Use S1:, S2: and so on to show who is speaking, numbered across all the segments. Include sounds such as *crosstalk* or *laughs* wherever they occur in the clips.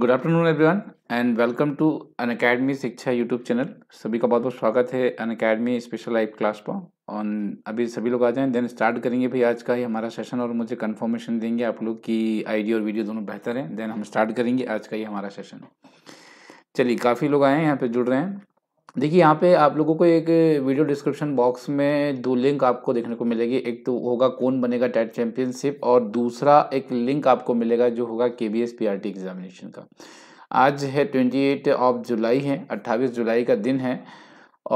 S1: Good afternoon everyone and welcome to Unacademy Shiksha YouTube channel सभी का बहुत बहुत स्वागत है Unacademy special live class पर और अभी सभी लोग आ जाएं देन स्टार्ट करेंगे भाई आज का ही हमारा सेशन और मुझे कंफर्मेशन देंगे आप लोग की आइडिया और वीडियो दोनों बेहतर हैं देन हम स्टार्ट करेंगे आज का ही हमारा सेशन चलिए काफ़ी लोग आए हैं यहाँ पर जुड़ रहे हैं देखिए यहाँ पे आप लोगों को एक वीडियो डिस्क्रिप्शन बॉक्स में दो लिंक आपको देखने को मिलेगी एक तो होगा कौन बनेगा टेट चैंपियनशिप और दूसरा एक लिंक आपको मिलेगा जो होगा K V S P R T examination का आज है ट्वेंटी एट ऑफ जुलाई है अट्ठाईस जुलाई का दिन है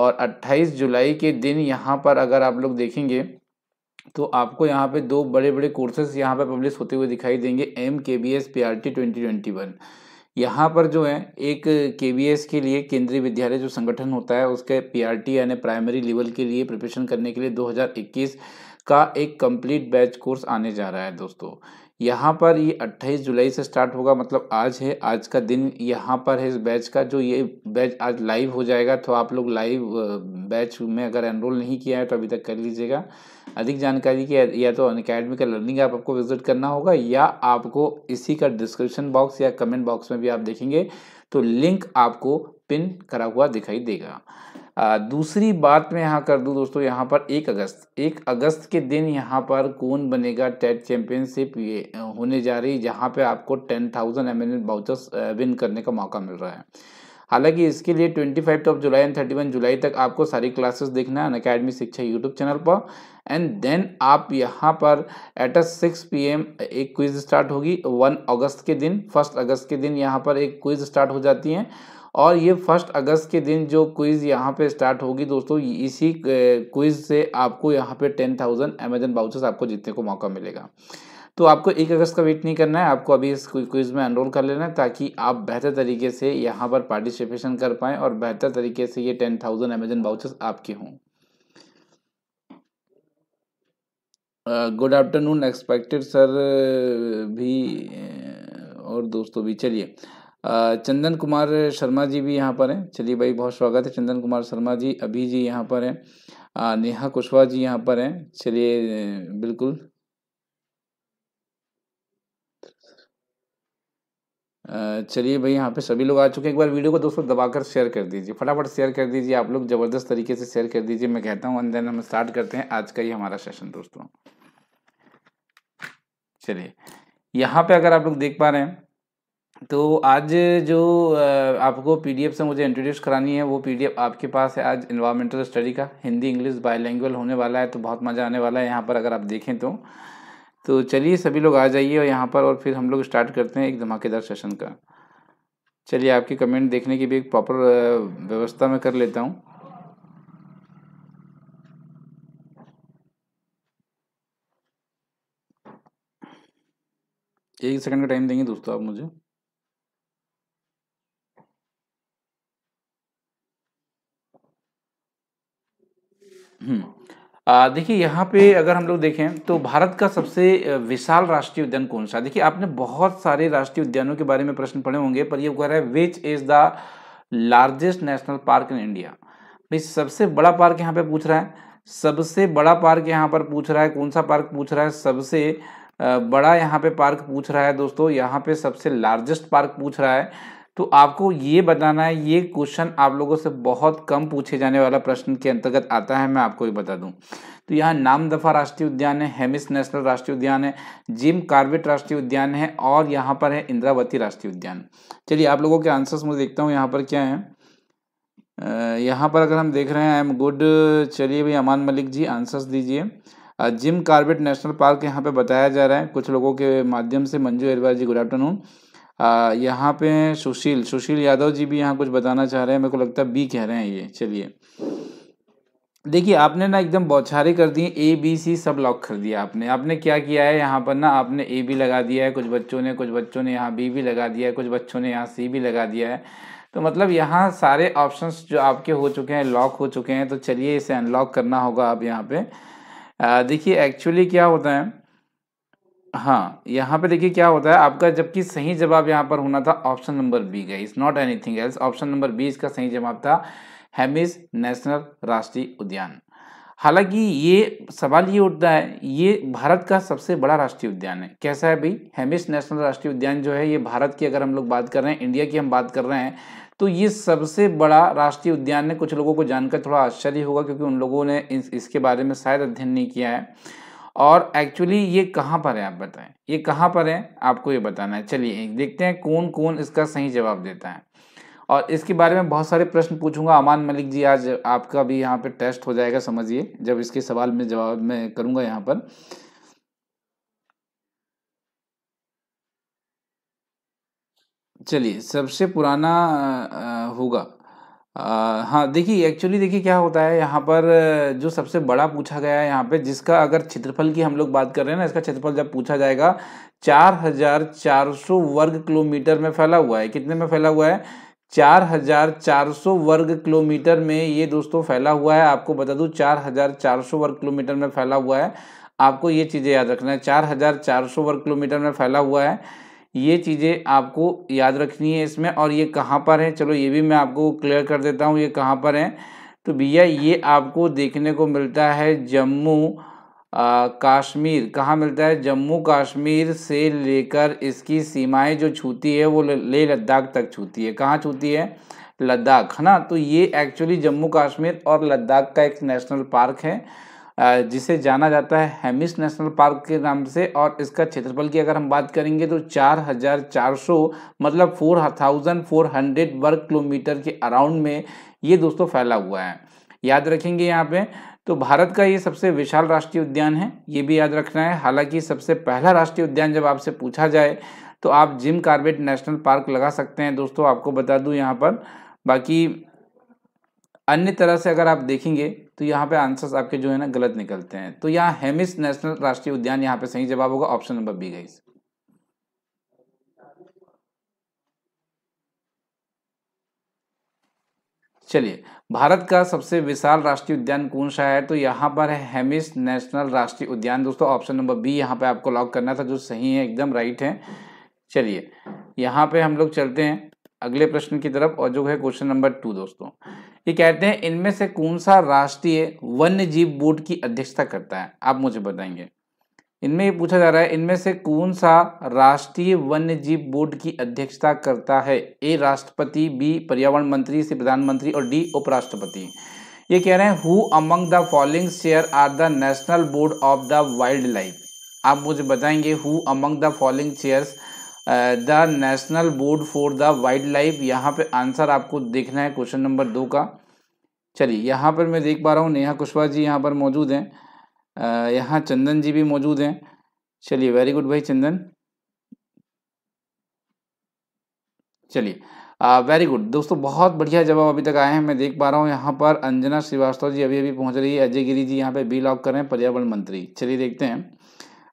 S1: और अट्ठाईस जुलाई के दिन यहाँ पर अगर आप लोग देखेंगे तो आपको यहाँ पे दो बड़े बड़े कोर्सेज यहाँ पर पब्लिश होते हुए दिखाई देंगे M K V S P R T twenty twenty one यहाँ पर जो है एक के के लिए केंद्रीय विद्यालय जो संगठन होता है उसके टी यानी प्राइमरी लेवल के लिए प्रिपरेशन करने के लिए 2021 का एक कंप्लीट बैच कोर्स आने जा रहा है दोस्तों यहाँ पर ये 28 जुलाई से स्टार्ट होगा मतलब आज है आज का दिन यहाँ पर है इस बैच का जो ये बैच आज लाइव हो जाएगा तो आप लोग लाइव बैच में अगर एनरोल नहीं किया है तो अभी तक कर लीजिएगा अधिक जानकारी की या तो अनकेडमी अकेडमी का लर्निंग ऐप आपको विजिट करना होगा या आपको इसी का डिस्क्रिप्शन बॉक्स या कमेंट बॉक्स में भी आप देखेंगे तो लिंक आपको पिन करा हुआ दिखाई देगा दूसरी बात मैं यहाँ कर दूँ दोस्तों यहाँ पर एक अगस्त एक अगस्त के दिन यहाँ पर कौन बनेगा टेट चैंपियनशिप ये होने जा रही जहाँ पे आपको ten thousand M N vouchers win करने का मौका मिल रहा है हालांकि इसके लिए twenty five of July and thirty one July तक आपको सारी क्लासेस देखना है अकेडमी शिक्षा यूट्यूब चैनल पर एंड देन आप यहाँ पर at a six P M एक क्विज स्टार्ट होगी वन अगस्त के दिन फर्स्ट अगस्त के दिन यहाँ पर एक क्विज स्टार्ट हो जाती है और ये फर्स्ट अगस्त के दिन जो क्विज़ यहाँ पे स्टार्ट होगी दोस्तों इसी क्विज़ से आपको यहाँ पे टेन थाउजेंड अमेजन बाउचर्स आपको जीतने को मौका मिलेगा तो आपको एक अगस्त का वेट नहीं करना है आपको अभी इस क्विज़ में एनरोल कर लेना है ताकि आप बेहतर तरीके से यहाँ पर पार्टिसिपेशन कर पाएँ और बेहतर तरीके से ये टेन थाउजेंड अमेजन बाउचर्स आपके हों गुड आफ्टरनून एक्सपेक्टेड सर भी और दोस्तों भी चलिए चंदन कुमार शर्मा जी भी यहाँ पर हैं चलिए भाई बहुत स्वागत है चंदन कुमार शर्मा जी अभी जी यहाँ पर हैं नेहा कुशवाहा जी यहाँ पर हैं चलिए बिल्कुल चलिए भाई यहाँ पे सभी लोग आ चुके हैं एक बार वीडियो को दोस्तों दबाकर शेयर कर दीजिए फटाफट शेयर कर दीजिए आप लोग ज़बरदस्त तरीके से शेयर कर दीजिए मैं कहता हूँ एंड देन हम स्टार्ट करते हैं आज का ये हमारा सेशन दोस्तों चलिए यहाँ पे अगर आप लोग देख पा रहे हैं तो आज जो आपको पीडीएफ से मुझे इंट्रोड्यूस करानी है वो पीडीएफ आपके पास है आज इन्वायरमेंटल स्टडी का हिंदी इंग्लिश बायलैंग्वेज होने वाला है तो बहुत मज़ा आने वाला है यहाँ पर अगर आप देखें तो तो चलिए सभी लोग आ जाइए और यहाँ पर और फिर हम लोग स्टार्ट करते हैं एक धमाकेदार सेशन का चलिए आपके कमेंट देखने की भी एक प्रॉपर व्यवस्था मैं कर लेता हूँ एक सेकंड का टाइम देंगे दोस्तों आप मुझे हम्म। देखिए यहाँ पे अगर हम लोग देखें तो भारत का सबसे विशाल राष्ट्रीय उद्यान कौन सा देखिए आपने बहुत सारे राष्ट्रीय उद्यानों के बारे में प्रश्न पड़े होंगे पर यह कह रहा है which is the largest national park in India भाई सबसे बड़ा पार्क यहाँ पे पूछ रहा है सबसे बड़ा पार्क यहाँ पर पूछ रहा है कौन सा पार्क पूछ रहा है सबसे बड़ा यहाँ पे पार्क पूछ रहा है दोस्तों यहाँ पे सबसे लार्जेस्ट पार्क पूछ रहा है तो आपको ये बताना है ये क्वेश्चन आप लोगों से बहुत कम पूछे जाने वाला प्रश्न के अंतर्गत आता है मैं आपको ये बता दूं तो यहाँ नाम दफ़ा राष्ट्रीय उद्यान है हेमिस नेशनल राष्ट्रीय उद्यान है जिम कार्बेट राष्ट्रीय उद्यान है और यहाँ पर है इंद्रावती राष्ट्रीय उद्यान चलिए आप लोगों के आंसर्स मुझे देखता हूँ यहाँ पर क्या है यहाँ पर अगर हम देख रहे हैं आई एम गुड चलिए भाई अमान मलिक जी आंसर्स दीजिए जिम कार्बेट नेशनल पार्क यहाँ पर बताया जा रहा है कुछ लोगों के माध्यम से मंजू अरवाल जी गुड आफ्टरनून यहाँ पे हैं सुशील सुशील यादव जी भी यहाँ कुछ बताना चाह रहे हैं मेरे को लगता है बी कह रहे हैं ये चलिए देखिए आपने ना एकदम बौछारे कर दिए ए बी सी सब लॉक कर दिया आपने आपने क्या किया है यहाँ पर ना आपने ए भी लगा दिया है कुछ बच्चों ने कुछ बच्चों ने यहाँ बी भी लगा दिया है कुछ बच्चों ने यहाँ सी भी लगा दिया है तो मतलब यहाँ सारे ऑप्शंस जो आपके हो चुके हैं लॉक हो चुके हैं तो चलिए इसे अनलॉक करना होगा आप यहाँ पे देखिए एक्चुअली क्या होता है हाँ यहाँ पे देखिए क्या होता है आपका जबकि सही जवाब यहाँ पर होना था ऑप्शन नंबर बी का is not anything else option number B इसका सही जवाब था हेमिस नेशनल राष्ट्रीय उद्यान हालांकि ये सवाल ये उठता है ये भारत का सबसे बड़ा राष्ट्रीय उद्यान है कैसा है भाई हेमिस नेशनल राष्ट्रीय उद्यान जो है ये भारत की अगर हम लोग बात कर रहे हैं इंडिया की हम बात कर रहे हैं तो ये सबसे बड़ा राष्ट्रीय उद्यान है कुछ लोगों को जानकर थोड़ा आश्चर्य होगा क्योंकि उन लोगों ने इस, इसके बारे में शायद अध्ययन नहीं किया है और एक्चुअली ये कहाँ पर है आप बताएं ये कहाँ पर है आपको ये बताना है चलिए देखते हैं कौन कौन इसका सही जवाब देता है और इसके बारे में बहुत सारे प्रश्न पूछूंगा अमान मलिक जी आज आपका भी यहाँ पे टेस्ट हो जाएगा समझिए जब इसके सवाल में जवाब में करूँगा यहाँ पर चलिए सबसे पुराना होगा आ, हाँ देखिए एक्चुअली देखिए क्या होता है यहाँ पर जो सबसे बड़ा पूछा गया है यहाँ पे जिसका अगर क्षेत्रफल की हम लोग बात कर रहे हैं ना इसका क्षेत्रफल जब पूछा जाएगा चार हजार चार सौ वर्ग किलोमीटर में फैला हुआ है कितने में फैला हुआ है चार हजार चार सौ वर्ग किलोमीटर में ये दोस्तों फैला हुआ है आपको बता दूँ चार हजार चार सौ वर्ग किलोमीटर में फैला हुआ है आपको ये चीज़ें याद रखना है चार हजार चार सौ वर्ग किलोमीटर में फैला हुआ है ये चीज़ें आपको याद रखनी है इसमें और ये कहाँ पर है चलो ये भी मैं आपको क्लियर कर देता हूँ ये कहाँ पर है तो भैया ये आपको देखने को मिलता है जम्मू कश्मीर कहाँ मिलता है जम्मू कश्मीर से लेकर इसकी सीमाएं जो छूती है वो ले लद्दाख तक छूती है कहाँ छूती है लद्दाख है ना तो ये एक्चुअली जम्मू कश्मीर और लद्दाख का एक नेशनल पार्क है जिसे जाना जाता है हेमिस नेशनल पार्क के नाम से और इसका क्षेत्रफल की अगर हम बात करेंगे तो चार हजार चार सौ मतलब फोर थाउजेंड फोर हंड्रेड वर्ग किलोमीटर के अराउंड में ये दोस्तों फैला हुआ है याद रखेंगे यहाँ पे तो भारत का ये सबसे विशाल राष्ट्रीय उद्यान है ये भी याद रखना है हालांकि सबसे पहला राष्ट्रीय उद्यान जब आपसे पूछा जाए तो आप जिम कार्बेट नेशनल पार्क लगा सकते हैं दोस्तों आपको बता दूँ यहाँ पर बाकी अन्य तरह से अगर आप देखेंगे तो यहाँ पे आंसर्स आपके जो है ना गलत निकलते हैं तो यहाँ हेमिस नेशनल राष्ट्रीय उद्यान यहाँ पे सही जवाब होगा ऑप्शन नंबर बी गई चलिए भारत का सबसे विशाल राष्ट्रीय उद्यान कौन सा है तो यहाँ पर है हेमिस नेशनल राष्ट्रीय उद्यान दोस्तों ऑप्शन नंबर बी यहाँ पे आपको लॉक करना था जो सही है एकदम राइट है चलिए यहाँ पे हम लोग चलते हैं अगले प्रश्न की तरफ और जो है क्वेश्चन नंबर टू दोस्तों ये कहते हैं इनमें से कौन सा राष्ट्रीय वन्य जीव बोर्ड की अध्यक्षता करता है आप मुझे बताएंगे इनमें ये पूछा जा रहा है इनमें से कौन सा राष्ट्रीय वन्य जीव बोर्ड की अध्यक्षता करता है ए राष्ट्रपति बी पर्यावरण मंत्री सी प्रधानमंत्री और डी उपराष्ट्रपति ये कह रहे हैं who among the following share are the national board of the wild life आप मुझे बताएंगे who among the following shares the national board for the wild life यहाँ पे आंसर आपको देखना है क्वेश्चन नंबर दो का चलिए यहाँ पर मैं देख पा रहा हूँ नेहा कुशवाहा जी यहाँ पर मौजूद हैं uh, यहाँ चंदन जी भी मौजूद हैं चलिए वेरी गुड भाई चंदन चलिए वेरी uh, गुड दोस्तों बहुत बढ़िया जवाब अभी तक आए हैं मैं देख पा रहा हूँ यहाँ पर अंजना श्रीवास्तव जी अभी अभी पहुँच रही है अजय गिरी जी यहाँ पे बी लॉक करें पर्यावरण मंत्री चलिए देखते हैं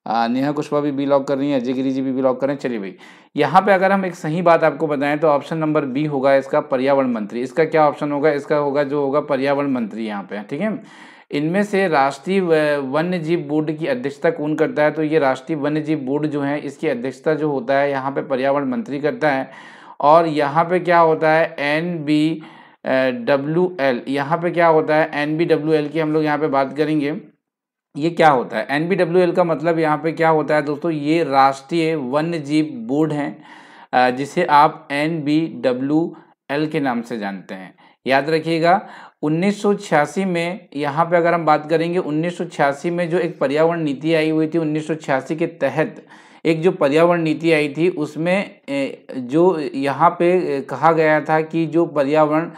S1: नेहा कुशवा भी बिलॉग कर रही हैं अजय गिरी जी भी बिलॉग कर रहे हैं चलिए भाई यहाँ पे अगर हम एक सही बात आपको बताएं तो ऑप्शन नंबर बी होगा इसका पर्यावरण मंत्री इसका क्या ऑप्शन होगा इसका होगा जो होगा पर्यावरण मंत्री यहाँ पे ठीक है इनमें से राष्ट्रीय वन्य जीव बोर्ड की अध्यक्षता कौन करता है तो ये राष्ट्रीय वन्य जीव बोर्ड जो है इसकी अध्यक्षता जो होता है यहाँ पे पर्यावरण मंत्री करता है और यहाँ पे क्या होता है एन बी डब्ल्यू एल यहाँ पे क्या होता है एन बी डब्ल्यू एल की हम लोग यहाँ पे बात करेंगे ये क्या होता है एन का मतलब यहाँ पे क्या होता है दोस्तों ये राष्ट्रीय वन्य जीव बोर्ड हैं जिसे आप एन के नाम से जानते हैं याद रखिएगा 1986 में यहाँ पे अगर हम बात करेंगे 1986 में जो एक पर्यावरण नीति आई हुई थी 1986 के तहत एक जो पर्यावरण नीति आई थी उसमें जो यहाँ पे कहा गया था कि जो पर्यावरण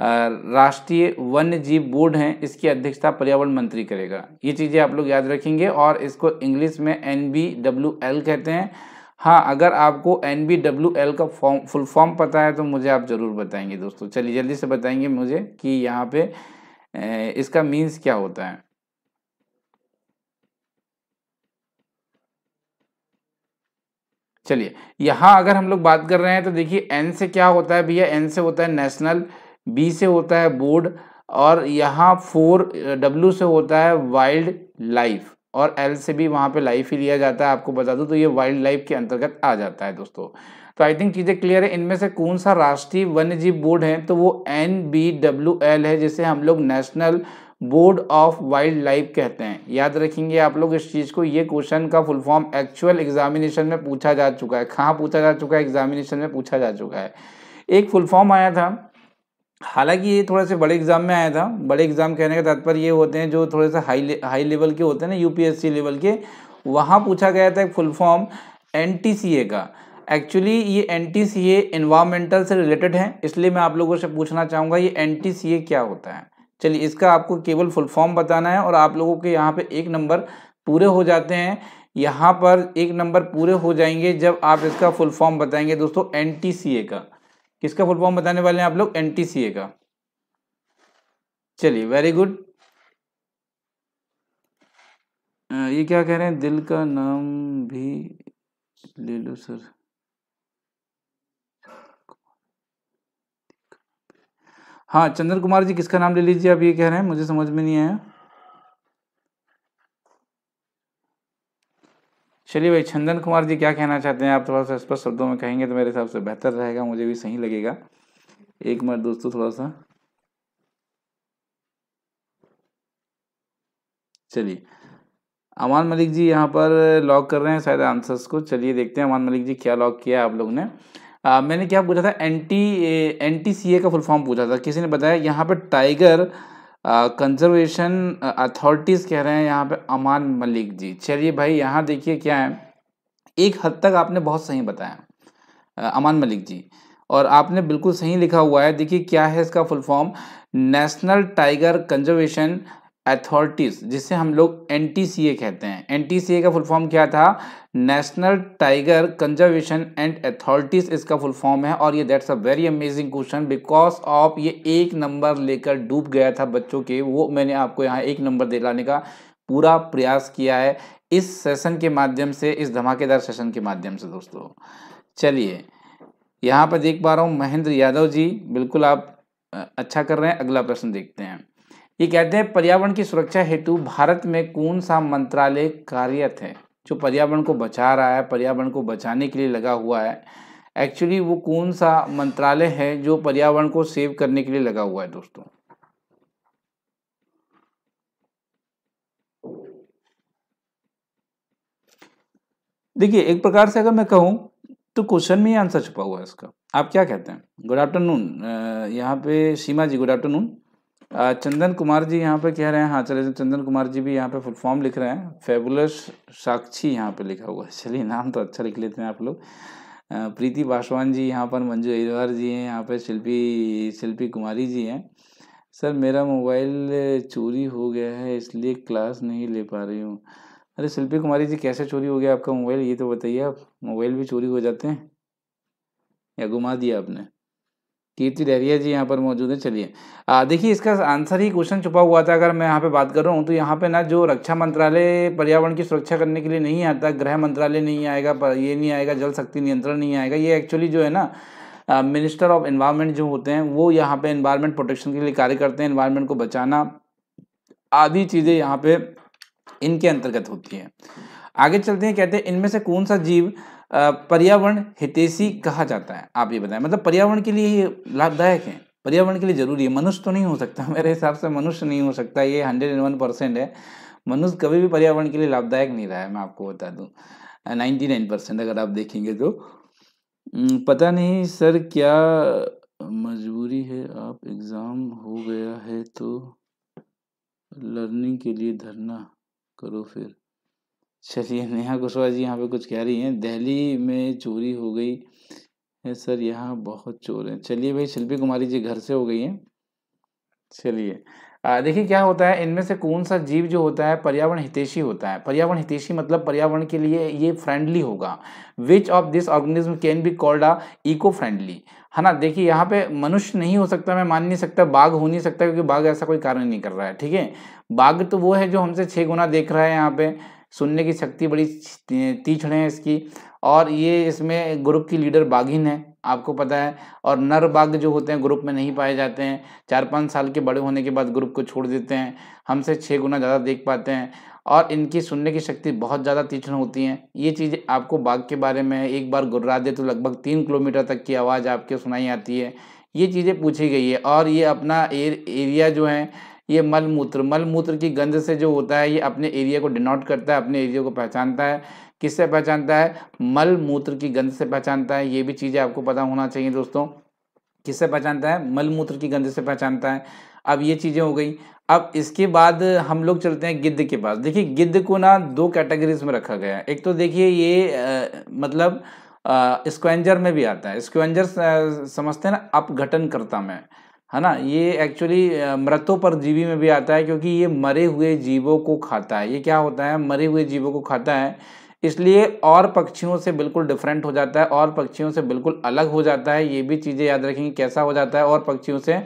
S1: राष्ट्रीय वन्य जीव बोर्ड हैं इसकी अध्यक्षता पर्यावरण मंत्री करेगा ये चीज़ें आप लोग याद रखेंगे और इसको इंग्लिश में एन कहते हैं हाँ अगर आपको एन बी डब्ल्यू एल का फॉर्म फुल फॉर्म पता है तो मुझे आप ज़रूर बताएंगे दोस्तों चलिए जल्दी से बताएंगे मुझे कि यहाँ पे इसका मीन्स क्या होता है चलिए यहाँ अगर हम लोग बात कर रहे हैं तो देखिए एन से क्या होता है भैया एन से होता है नेशनल बी से होता है बोर्ड और यहाँ फोर डब्ल्यू से होता है वाइल्ड लाइफ और एल से भी वहाँ पे लाइफ ही लिया जाता है आपको बता दूँ तो ये वाइल्ड लाइफ के अंतर्गत आ जाता है दोस्तों तो आई थिंक चीज़ें क्लियर है इनमें से कौन सा राष्ट्रीय वन्य जीव बोर्ड है तो वो एन बी डब्ल्यू एल है जिसे हम लोग national board of wild life कहते हैं याद रखेंगे आप लोग इस चीज़ को ये क्वेश्चन का फुल फॉर्म एक्चुअल एग्जामिनेशन में पूछा जा चुका है कहाँ पूछा जा चुका है एग्जामिनेशन में पूछा जा चुका है एक फुल फॉर्म आया था हालांकि ये थोड़ा से बड़े एग्ज़ाम में आया था बड़े एग्ज़ाम कहने का तात्पर्य ये होते हैं जो थोड़े से हाई ले, हाई लेवल के होते हैं ना यूपीएससी लेवल के वहाँ पूछा गया था एक फुल फॉर्म एन का एक्चुअली ये एन टी सी से रिलेटेड है इसलिए मैं आप लोगों से पूछना चाहूँगा ये एन टी सी ए क्या होता है चलिए इसका आपको केवल फुल फॉर्म बताना है और आप लोगों के यहाँ पर एक नंबर पूरे हो जाते हैं यहाँ पर एक नंबर पूरे हो जाएंगे जब आप इसका फुल फॉर्म बताएंगे दोस्तों एन टी सी ए का किसका फुल फॉर्म बताने वाले हैं आप लोग एन का चलिए वेरी गुड ये क्या कह रहे हैं दिल का नाम भी ले लो सर हाँ चंद्र कुमार जी किसका नाम ले लीजिए आप ये कह रहे हैं मुझे समझ में नहीं आया चलिए भाई चंदन कुमार जी क्या कहना चाहते हैं आप थोड़ा सा स्पष्ट शब्दों में कहेंगे तो मेरे हिसाब से बेहतर रहेगा मुझे भी सही लगेगा एक मिनट दोस्तों थोड़ा सा चलिए अमान मलिक जी यहाँ पर लॉक कर रहे हैं शायद आंसर्स को चलिए देखते हैं अमान मलिक जी क्या लॉक किया आप लोग ने आ, मैंने क्या पूछा था एन टी सी ए का फुल फॉर्म पूछा था किसी ने बताया यहाँ पर tiger conservation uh, authorities uh, कह रहे हैं यहाँ पे अमान मलिक जी चलिए भाई यहाँ देखिए क्या है एक हद तक आपने बहुत सही बताया आ, uh, अमान मलिक जी और आपने बिल्कुल सही लिखा हुआ है देखिए क्या है इसका full form national tiger conservation authorities जिसे हम लोग एन कहते हैं एन का फुल फॉर्म क्या था national tiger conservation and authorities इसका फुल फॉर्म है और ये that's a very amazing question because of ये एक नंबर लेकर डूब गया था बच्चों के वो मैंने आपको यहाँ एक नंबर दिलाने का पूरा प्रयास किया है इस सेशन के माध्यम से इस धमाकेदार सेशन के माध्यम से दोस्तों चलिए यहाँ पर देख पा रहा हूँ महेंद्र यादव जी बिल्कुल आप अच्छा कर रहे हैं अगला प्रश्न देखते हैं ये कहते हैं पर्यावरण की सुरक्षा हेतु भारत में कौन सा मंत्रालय कार्यरत है जो पर्यावरण को बचा रहा है पर्यावरण को बचाने के लिए लगा हुआ है एक्चुअली वो कौन सा मंत्रालय है जो पर्यावरण को सेव करने के लिए लगा हुआ है दोस्तों देखिए एक प्रकार से अगर मैं कहूं तो क्वेश्चन में ही आंसर छुपा हुआ है इसका आप क्या कहते हैं गुड आफ्टरनून यहाँ पे सीमा जी गुड आफ्टरनून चंदन कुमार जी यहाँ पे कह रहे हैं हाँ चले चंदन कुमार जी भी यहाँ पे फुल फॉर्म लिख रहे हैं फेबुलस साक्षी यहाँ पे लिखा हुआ है चलिए नाम तो अच्छा लिख लेते हैं आप लोग प्रीति पासवान जी यहाँ पर मंजू अहिवार जी हैं यहाँ पे शिल्पी शिल्पी कुमारी जी हैं सर मेरा मोबाइल चोरी हो गया है इसलिए क्लास नहीं ले पा रही हूँ अरे शिल्पी कुमारी जी कैसे चोरी हो गया आपका मोबाइल ये तो बताइए आप मोबाइल भी चोरी हो जाते हैं या घुमा दिया आपने कीर्ति डहरिया जी यहाँ पर मौजूद है चलिए देखिए इसका आंसर ही क्वेश्चन छुपा हुआ था अगर मैं यहाँ पे बात कर रहा हूँ तो यहाँ पे ना जो रक्षा मंत्रालय पर्यावरण की सुरक्षा करने के लिए नहीं आता गृह मंत्रालय नहीं आएगा पर ये नहीं आएगा जल शक्ति नियंत्रण नहीं आएगा ये एक्चुअली जो है ना मिनिस्टर ऑफ इन्वायरमेंट जो होते हैं वो यहाँ पे इन्वायरमेंट प्रोटेक्शन के लिए कार्य करते हैं इन्वायरमेंट को बचाना आदि चीज़ें यहाँ पे इनके अंतर्गत होती हैं आगे चलते हैं कहते हैं इनमें से कौन सा जीव पर्यावरण हितेशी कहा जाता है आप ये बताएं मतलब पर्यावरण के लिए लाभदायक है पर्यावरण के लिए जरूरी है मनुष्य तो नहीं हो सकता *laughs* मेरे हिसाब से मनुष्य नहीं हो सकता ये हंड्रेड एंड वन परसेंट है मनुष्य कभी भी पर्यावरण के लिए लाभदायक नहीं रहा है मैं आपको बता दूँ नाइन्टी नाइन परसेंट अगर आप देखेंगे तो पता नहीं सर क्या मजबूरी है आप एग्ज़ाम हो गया है तो लर्निंग के लिए धरना करो फिर चलिए नेहा कुशवाहा जी यहाँ पे कुछ कह रही हैं दिल्ली में चोरी हो गई है सर यहाँ बहुत चोर हैं चलिए भाई शिल्पी कुमारी जी घर से हो गई हैं चलिए देखिए क्या होता है इनमें से कौन सा जीव जो होता है पर्यावरण हितेशी होता है पर्यावरण हितेशी मतलब पर्यावरण के लिए ये फ्रेंडली होगा which of this organism can be called a eco friendly है ना देखिए यहाँ पे मनुष्य नहीं हो सकता मैं मान नहीं सकता बाघ हो नहीं सकता क्योंकि बाघ ऐसा कोई कारण नहीं कर रहा है ठीक है बाघ तो वो है जो हमसे छः गुना देख रहा है यहाँ पे सुनने की शक्ति बड़ी तीक्षण है इसकी और ये इसमें ग्रुप की लीडर बाघिन है आपको पता है और नर बाघ जो होते हैं ग्रुप में नहीं पाए जाते हैं चार पाँच साल के बड़े होने के बाद ग्रुप को छोड़ देते हैं हमसे छः गुना ज़्यादा देख पाते हैं और इनकी सुनने की शक्ति बहुत ज़्यादा तीक्ष्ण होती हैं ये चीज़ आपको बाघ के बारे में एक बार गुर्रा दे तो लगभग तीन किलोमीटर तक की आवाज़ आपके सुनाई आती है ये चीज़ें पूछी गई है और ये अपना एर, एरिया जो है ये मलमूत्र मलमूत्र की गंध से जो होता है ये अपने एरिया को डिनोट करता है अपने एरिया को पहचानता है किससे पहचानता है मलमूत्र की गंध से पहचानता है ये भी चीज़ें आपको पता होना चाहिए दोस्तों किससे पहचानता है मलमूत्र की गंध से पहचानता है अब ये चीज़ें हो गई अब इसके बाद हम लोग चलते हैं गिद्ध के पास देखिए गिद्ध को ना दो कैटेगरीज में रखा गया है एक तो देखिए ये आ, मतलब स्क्वेंजर में भी आता है स्क्वेंजर समझते हैं ना अपघटनकर्ता में है ना ये एक्चुअली मृतों पर जीवी में भी आता है क्योंकि ये मरे हुए जीवों को खाता है ये क्या होता है मरे हुए जीवों को खाता है इसलिए और पक्षियों से बिल्कुल डिफरेंट हो जाता है और पक्षियों से बिल्कुल अलग हो जाता है ये भी चीज़ें याद रखेंगे कैसा हो जाता है और पक्षियों से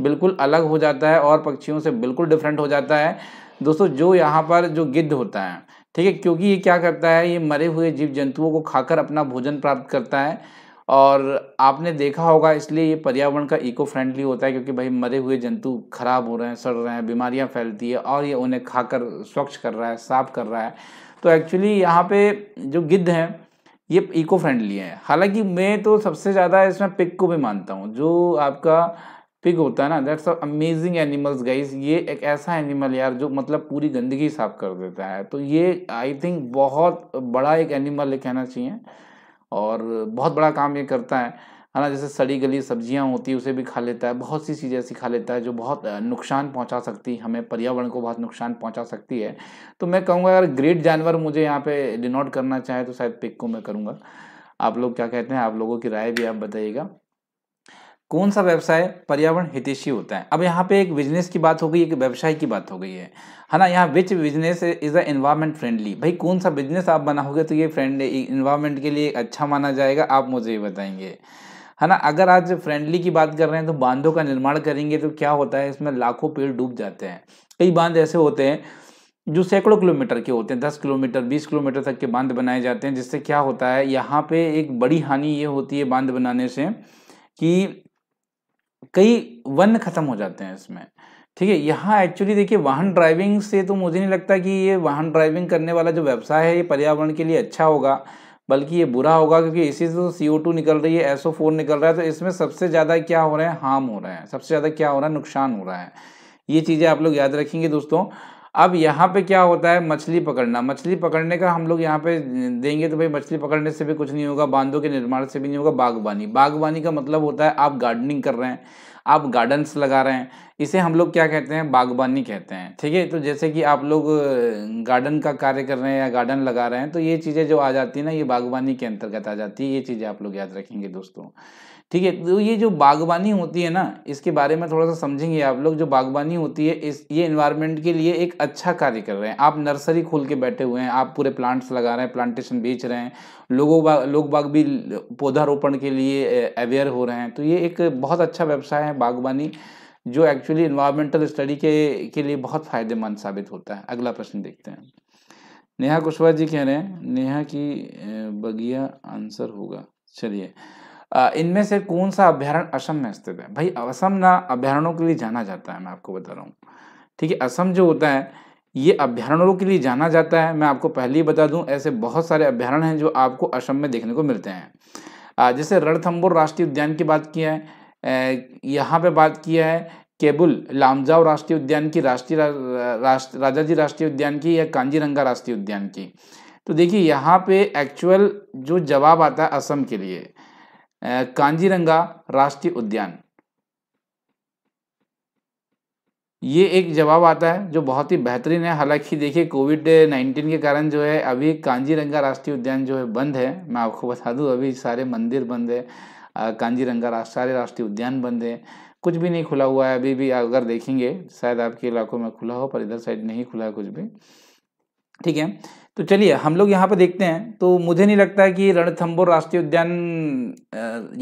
S1: बिल्कुल अलग हो जाता है और पक्षियों से बिल्कुल डिफरेंट हो जाता है दोस्तों जो यहाँ पर जो गिद्ध होता है ठीक है क्योंकि ये क्या करता है ये मरे हुए जीव जंतुओं को खाकर अपना भोजन प्राप्त करता है और आपने देखा होगा इसलिए ये पर्यावरण का इको फ्रेंडली होता है क्योंकि भाई मरे हुए जंतु खराब हो रहे हैं सड़ रहे हैं बीमारियां फैलती है और ये उन्हें खाकर स्वच्छ कर रहा है साफ कर रहा है तो एक्चुअली यहाँ पे जो गिद्ध हैं ये इको फ्रेंडली हैं हालांकि मैं तो सबसे ज़्यादा इसमें पिग को भी मानता हूँ जो आपका पिग होता है ना दैट्स अमेजिंग एनिमल्स गाइस ये एक ऐसा एनिमल यार जो मतलब पूरी गंदगी साफ कर देता है तो ये आई थिंक बहुत बड़ा एक एनिमल कहना चाहिए और बहुत बड़ा काम ये करता है है ना जैसे सड़ी गली सब्जियां होती है उसे भी खा लेता है बहुत सी चीज़ें ऐसी खा लेता है जो बहुत नुकसान पहुंचा सकती है हमें पर्यावरण को बहुत नुकसान पहुंचा सकती है तो मैं कहूँगा अगर ग्रेट जानवर मुझे यहाँ पे डिनोट करना चाहे तो शायद पिक को मैं करूँगा आप लोग क्या कहते हैं आप लोगों की राय भी आप बताइएगा कौन सा व्यवसाय पर्यावरण हितेशी होता है अब यहाँ पे एक बिजनेस की बात हो गई एक व्यवसाय की बात हो गई है है ना यहाँ which business is a environment friendly भाई कौन सा बिजनेस आप बनाओगे तो ये फ्रेंड इन्वायरमेंट के लिए अच्छा माना जाएगा आप मुझे ये बताएंगे है ना अगर आज फ्रेंडली की बात कर रहे हैं तो बांधों का निर्माण करेंगे तो क्या होता है इसमें लाखों पेड़ डूब जाते हैं कई बांध ऐसे होते हैं जो सैकड़ों किलोमीटर के होते हैं दस किलोमीटर बीस किलोमीटर तक के बांध बनाए जाते हैं जिससे क्या होता है यहाँ पे एक बड़ी हानि ये होती है बांध बनाने से कि कई वन खत्म हो जाते हैं इसमें ठीक है यहाँ एक्चुअली देखिए वाहन ड्राइविंग से तो मुझे नहीं लगता कि ये वाहन ड्राइविंग करने वाला जो व्यवसाय है ये पर्यावरण के लिए अच्छा होगा बल्कि ये बुरा होगा क्योंकि इसी से तो सी ओ टू निकल रही है एस ओ फोर निकल रहा है तो इसमें सबसे ज़्यादा क्या हो रहा है हार्म हो रहा है सबसे ज़्यादा क्या हो रहा है नुकसान हो रहा है ये चीज़ें आप लोग याद रखेंगे दोस्तों अब यहाँ पे क्या होता है मछली पकड़ना मछली पकड़ने का हम लोग यहाँ पे देंगे तो भाई मछली पकड़ने से भी कुछ नहीं होगा बांधों के निर्माण से भी नहीं होगा बागवानी बागवानी का मतलब होता है आप गार्डनिंग कर रहे हैं आप गार्डन्स लगा रहे हैं इसे हम लोग क्या कहते हैं बागवानी कहते हैं ठीक है तो जैसे कि आप लोग गार्डन का कार्य कर रहे हैं या गार्डन लगा रहे हैं तो ये चीज़ें जो आ जाती है ना ये बागवानी के अंतर्गत आ जाती है ये चीज़ें आप लोग याद रखेंगे दोस्तों ठीक है तो ये जो बागवानी होती है ना इसके बारे में थोड़ा सा समझेंगे आप लोग जो बागवानी होती है इस ये इन्वायरमेंट के लिए एक अच्छा कार्य कर रहे हैं आप नर्सरी खोल के बैठे हुए हैं आप पूरे प्लांट्स लगा रहे हैं प्लांटेशन बेच रहे हैं लोगों बाग लोग बाग भी पौधारोपण के लिए अवेयर हो रहे हैं तो ये एक बहुत अच्छा व्यवसाय है बागवानी जो एक्चुअली इन्वायरमेंटल स्टडी के के लिए बहुत फायदेमंद साबित होता है अगला प्रश्न देखते हैं नेहा कुशवाहा जी कह रहे हैं नेहा की बगिया आंसर होगा चलिए इनमें से कौन सा अभ्यारण असम में स्थित है भाई असम ना अभ्यारणों के लिए जाना जाता है मैं आपको बता रहा हूँ ठीक है असम जो होता है ये अभ्यारणों के लिए जाना जाता है मैं आपको पहले ही बता दूं ऐसे बहुत सारे अभ्यारण हैं जो आपको असम में देखने को मिलते हैं जैसे रणथम्बोर राष्ट्रीय उद्यान की बात की है यहाँ पे बात किया है केबुल लामजाव राष्ट्रीय उद्यान की राष्ट्रीय राष्ट्र राजा जी राष्ट्रीय उद्यान की या कांजीरंगा राष्ट्रीय उद्यान की तो देखिए यहाँ पे एक्चुअल जो जवाब आता है असम के लिए कांजीरंगा राष्ट्रीय उद्यान ये एक जवाब आता है जो बहुत ही बेहतरीन है हालांकि देखिए कोविड नाइन्टीन के कारण जो है अभी कांजीरंगा राष्ट्रीय उद्यान जो है बंद है मैं आपको बता दूं अभी सारे मंदिर बंद है कांजीरंगा राष्ट्र सारे राष्ट्रीय उद्यान बंद है कुछ भी नहीं खुला हुआ है अभी भी अगर देखेंगे शायद आपके इलाकों में खुला हो पर इधर साइड नहीं खुला है कुछ भी ठीक है तो चलिए हम लोग यहाँ पर देखते हैं तो मुझे नहीं लगता है कि रणथंबोर राष्ट्रीय उद्यान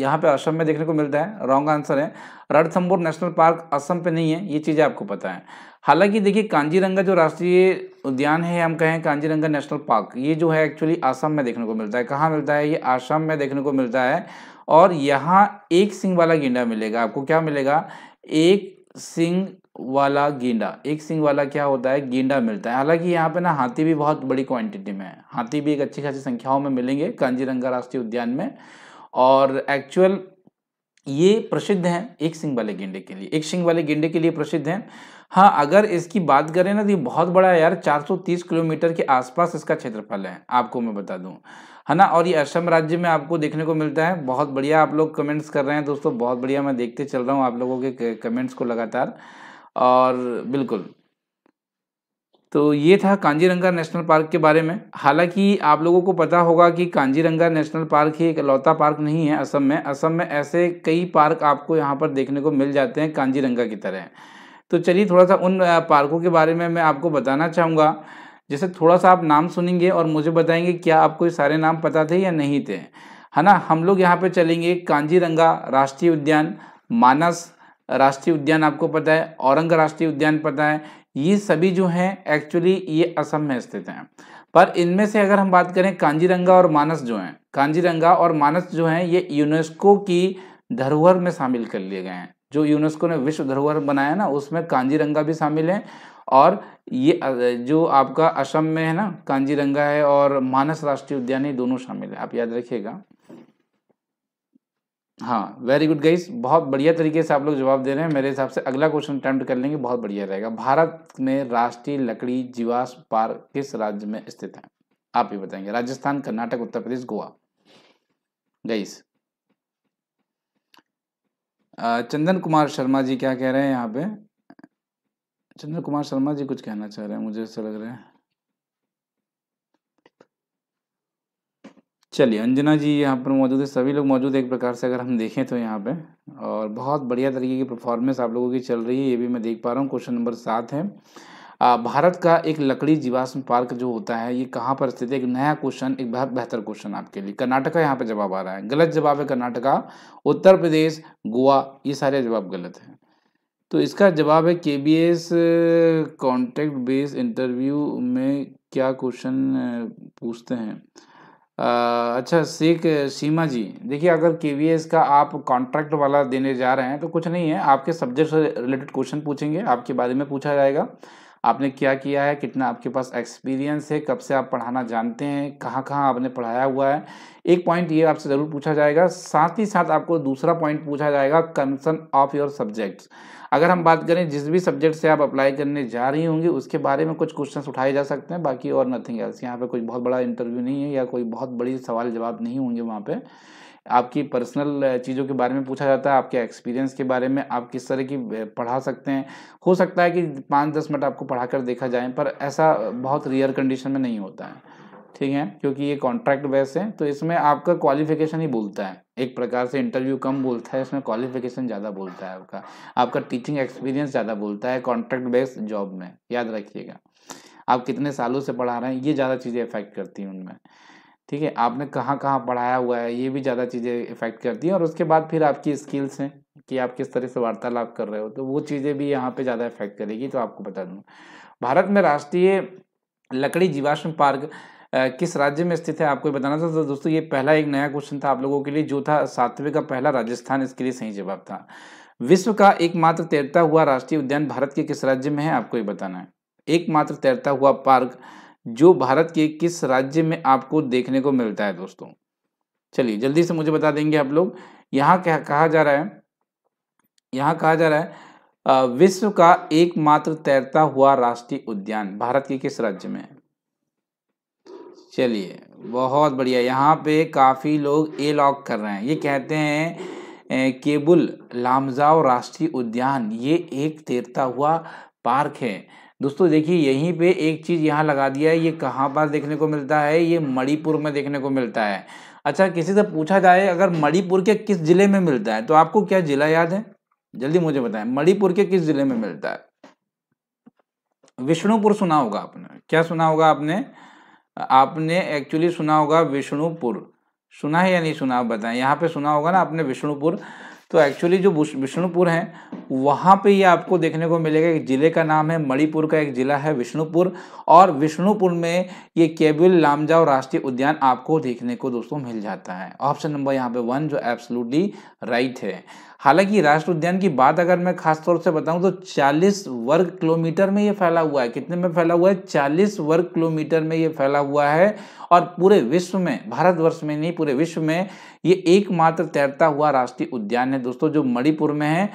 S1: यहाँ पे असम में देखने को मिलता है रॉन्ग आंसर है रणथम्बोर नेशनल पार्क असम पे नहीं है ये चीज़ें आपको पता है हालांकि देखिए कांजीरंगा जो राष्ट्रीय उद्यान है हम कहें कांजीरंगा नेशनल पार्क ये जो है एक्चुअली आसम में देखने को मिलता है कहाँ मिलता है ये आसम में देखने को मिलता है और यहाँ एक सिंह वाला गेंडा मिलेगा आपको क्या मिलेगा एक सिंह वाला गेंडा एक सिंग वाला क्या होता है गेंडा मिलता है हालांकि यहाँ पे ना हाथी भी बहुत बड़ी क्वांटिटी में है हाथी भी एक अच्छी खासी संख्याओं में मिलेंगे कांजीरंगा राष्ट्रीय उद्यान में और एक्चुअल ये प्रसिद्ध हैं एक सिंग वाले गेंडे के लिए एक सिंग वाले गेंडे के लिए प्रसिद्ध हैं हाँ अगर इसकी बात करें ना तो ये बहुत बड़ा है यार 430 किलोमीटर के आसपास इसका क्षेत्रफल है आपको मैं बता दूं है ना और ये असम राज्य में आपको देखने को मिलता है बहुत बढ़िया आप लोग कमेंट्स कर रहे हैं दोस्तों बहुत बढ़िया मैं देखते चल रहा हूँ आप लोगों के कमेंट्स को लगातार और बिल्कुल तो ये था कांजीरंगा नेशनल पार्क के बारे में हालांकि आप लोगों को पता होगा कि कांजीरंगा नेशनल पार्क ही एक लौता पार्क नहीं है असम में असम में ऐसे कई पार्क आपको यहाँ पर देखने को मिल जाते हैं कांजीरंगा की तरह तो चलिए थोड़ा सा उन पार्कों के बारे में मैं आपको बताना चाहूँगा जैसे थोड़ा सा आप नाम सुनेंगे और मुझे बताएंगे क्या आपको ये सारे नाम पता थे या नहीं थे है ना हम लोग यहाँ पे चलेंगे कांजीरंगा राष्ट्रीय उद्यान मानस राष्ट्रीय उद्यान आपको पता है औरंग राष्ट्रीय उद्यान पता है ये सभी जो हैं एक्चुअली ये असम में स्थित हैं पर इनमें से अगर हम बात करें कांजीरंगा और मानस जो हैं कांजीरंगा और मानस जो हैं ये यूनेस्को की धरोहर में शामिल कर लिए गए हैं जो यूनेस्को ने विश्व धरोहर बनाया ना उसमें कांजीरंगा भी शामिल है और ये जो आपका असम में है ना कांजीरंगा है और मानस राष्ट्रीय उद्यान ये दोनों शामिल है आप याद रखिएगा हाँ वेरी गुड गाइस बहुत बढ़िया तरीके से आप लोग जवाब दे रहे हैं मेरे हिसाब से अगला क्वेश्चन अटैम्प्ट कर लेंगे बहुत बढ़िया रहेगा भारत में राष्ट्रीय लकड़ी जीवाश पार्क किस राज्य में स्थित है आप ही बताएंगे राजस्थान कर्नाटक उत्तर प्रदेश गोवा गईस चंदन कुमार शर्मा जी क्या कह रहे हैं यहाँ पे चंदन कुमार शर्मा जी कुछ कहना चाह रहे हैं मुझे ऐसा लग रहा है चलिए अंजना जी यहाँ पर मौजूद है सभी लोग मौजूद एक प्रकार से अगर हम देखें तो यहाँ पे और बहुत बढ़िया तरीके की परफॉर्मेंस आप लोगों की चल रही है ये भी मैं देख पा रहा हूँ क्वेश्चन नंबर सात है भारत का एक लकड़ी जीवाश्म पार्क जो होता है ये कहाँ पर स्थित है एक नया क्वेश्चन एक बहुत बेहतर क्वेश्चन आपके लिए कर्नाटका यहाँ पर जवाब आ रहा है गलत जवाब है कर्नाटका उत्तर प्रदेश गोवा ये सारे जवाब गलत हैं तो इसका जवाब है K V S contact based interview में क्या क्वेश्चन पूछते हैं अच्छा शेख सीमा जी देखिए अगर के का आप कॉन्ट्रैक्ट वाला देने जा रहे हैं तो कुछ नहीं है आपके सब्जेक्ट से रिलेटेड क्वेश्चन पूछेंगे आपके बारे में पूछा जाएगा आपने क्या किया है कितना आपके पास एक्सपीरियंस है कब से आप पढ़ाना जानते हैं कहाँ कहाँ आपने पढ़ाया हुआ है एक पॉइंट ये आपसे ज़रूर पूछा जाएगा साथ ही साथ आपको दूसरा पॉइंट पूछा जाएगा कंसर्न ऑफ योर सब्जेक्ट्स अगर हम बात करें जिस भी सब्जेक्ट से आप अप्लाई करने जा रही होंगी उसके बारे में कुछ क्वेश्चन उठाए जा सकते हैं बाकी और नथिंग एल्स यहाँ पर कोई बहुत बड़ा इंटरव्यू नहीं है या कोई बहुत बड़ी सवाल जवाब नहीं होंगे वहाँ पर आपकी पर्सनल चीज़ों के बारे में पूछा जाता है आपके एक्सपीरियंस के बारे में आप किस तरह की पढ़ा सकते हैं हो सकता है कि पाँच दस मिनट आपको पढ़ा कर देखा जाए पर ऐसा बहुत रेयर कंडीशन में नहीं होता है ठीक है क्योंकि ये कॉन्ट्रैक्ट बेस है तो इसमें आपका क्वालिफिकेशन ही बोलता है एक प्रकार से इंटरव्यू कम बोलता है इसमें क्वालिफिकेशन ज़्यादा बोलता है आपका आपका टीचिंग एक्सपीरियंस ज़्यादा बोलता है कॉन्ट्रैक्ट बेस्ड जॉब में याद रखिएगा आप कितने सालों से पढ़ा रहे हैं ये ज़्यादा चीज़ें इफेक्ट करती हैं उनमें ठीक है आपने कहाँ कहाँ पढ़ाया हुआ है ये भी ज़्यादा चीज़ें इफेक्ट करती हैं और उसके बाद फिर आपकी स्किल्स हैं कि आप किस तरह से वार्तालाप कर रहे हो तो वो चीज़ें भी यहाँ पे ज़्यादा इफेक्ट करेगी तो आपको बता दूँ भारत में राष्ट्रीय लकड़ी जीवाश्म पार्क किस राज्य में स्थित है आपको बताना था तो दोस्तों ये पहला एक नया क्वेश्चन था आप लोगों के लिए जो था सातवें का पहला राजस्थान इसके लिए सही जवाब था विश्व का एकमात्र तैरता हुआ राष्ट्रीय उद्यान भारत के किस राज्य में है आपको ये बताना है एकमात्र तैरता हुआ पार्क जो भारत के किस राज्य में आपको देखने को मिलता है दोस्तों चलिए जल्दी से मुझे बता देंगे आप लोग यहाँ क्या कहा जा रहा है यहाँ कहा जा रहा है विश्व का एकमात्र तैरता हुआ राष्ट्रीय उद्यान भारत के किस राज्य में चलिए बहुत बढ़िया यहाँ पे काफ़ी लोग ए लॉक कर रहे हैं ये कहते हैं केबुल लामजाओ राष्ट्रीय उद्यान ये एक तैरता हुआ पार्क है दोस्तों देखिए यहीं पे एक चीज़ यहाँ लगा दिया है ये कहाँ पर देखने को मिलता है ये मणिपुर में देखने को मिलता है अच्छा किसी से पूछा जाए अगर मणिपुर के किस ज़िले में मिलता है तो आपको क्या ज़िला याद है जल्दी मुझे बताएं मणिपुर के किस ज़िले में मिलता है विष्णुपुर सुना होगा आपने क्या सुना होगा आपने आपने एक्चुअली सुना होगा विष्णुपुर सुना है या नहीं सुना आप बताएं यहाँ पे सुना होगा ना आपने विष्णुपुर तो एक्चुअली जो विष्णुपुर है वहाँ पे ये आपको देखने को मिलेगा एक ज़िले का नाम है मणिपुर का एक ज़िला है विष्णुपुर और विष्णुपुर में ये केबिल लामजाओ राष्ट्रीय उद्यान आपको देखने को दोस्तों मिल जाता है ऑप्शन नंबर यहाँ पे वन जो एब्सोल्युटली राइट है हालांकि राष्ट्र उद्यान की बात अगर मैं खासतौर से बताऊं तो 40 वर्ग किलोमीटर में ये फैला हुआ है कितने में फैला हुआ है 40 वर्ग किलोमीटर में ये फैला हुआ है और पूरे विश्व में भारतवर्ष में नहीं पूरे विश्व में ये एकमात्र तैरता हुआ राष्ट्रीय उद्यान है दोस्तों जो मणिपुर में है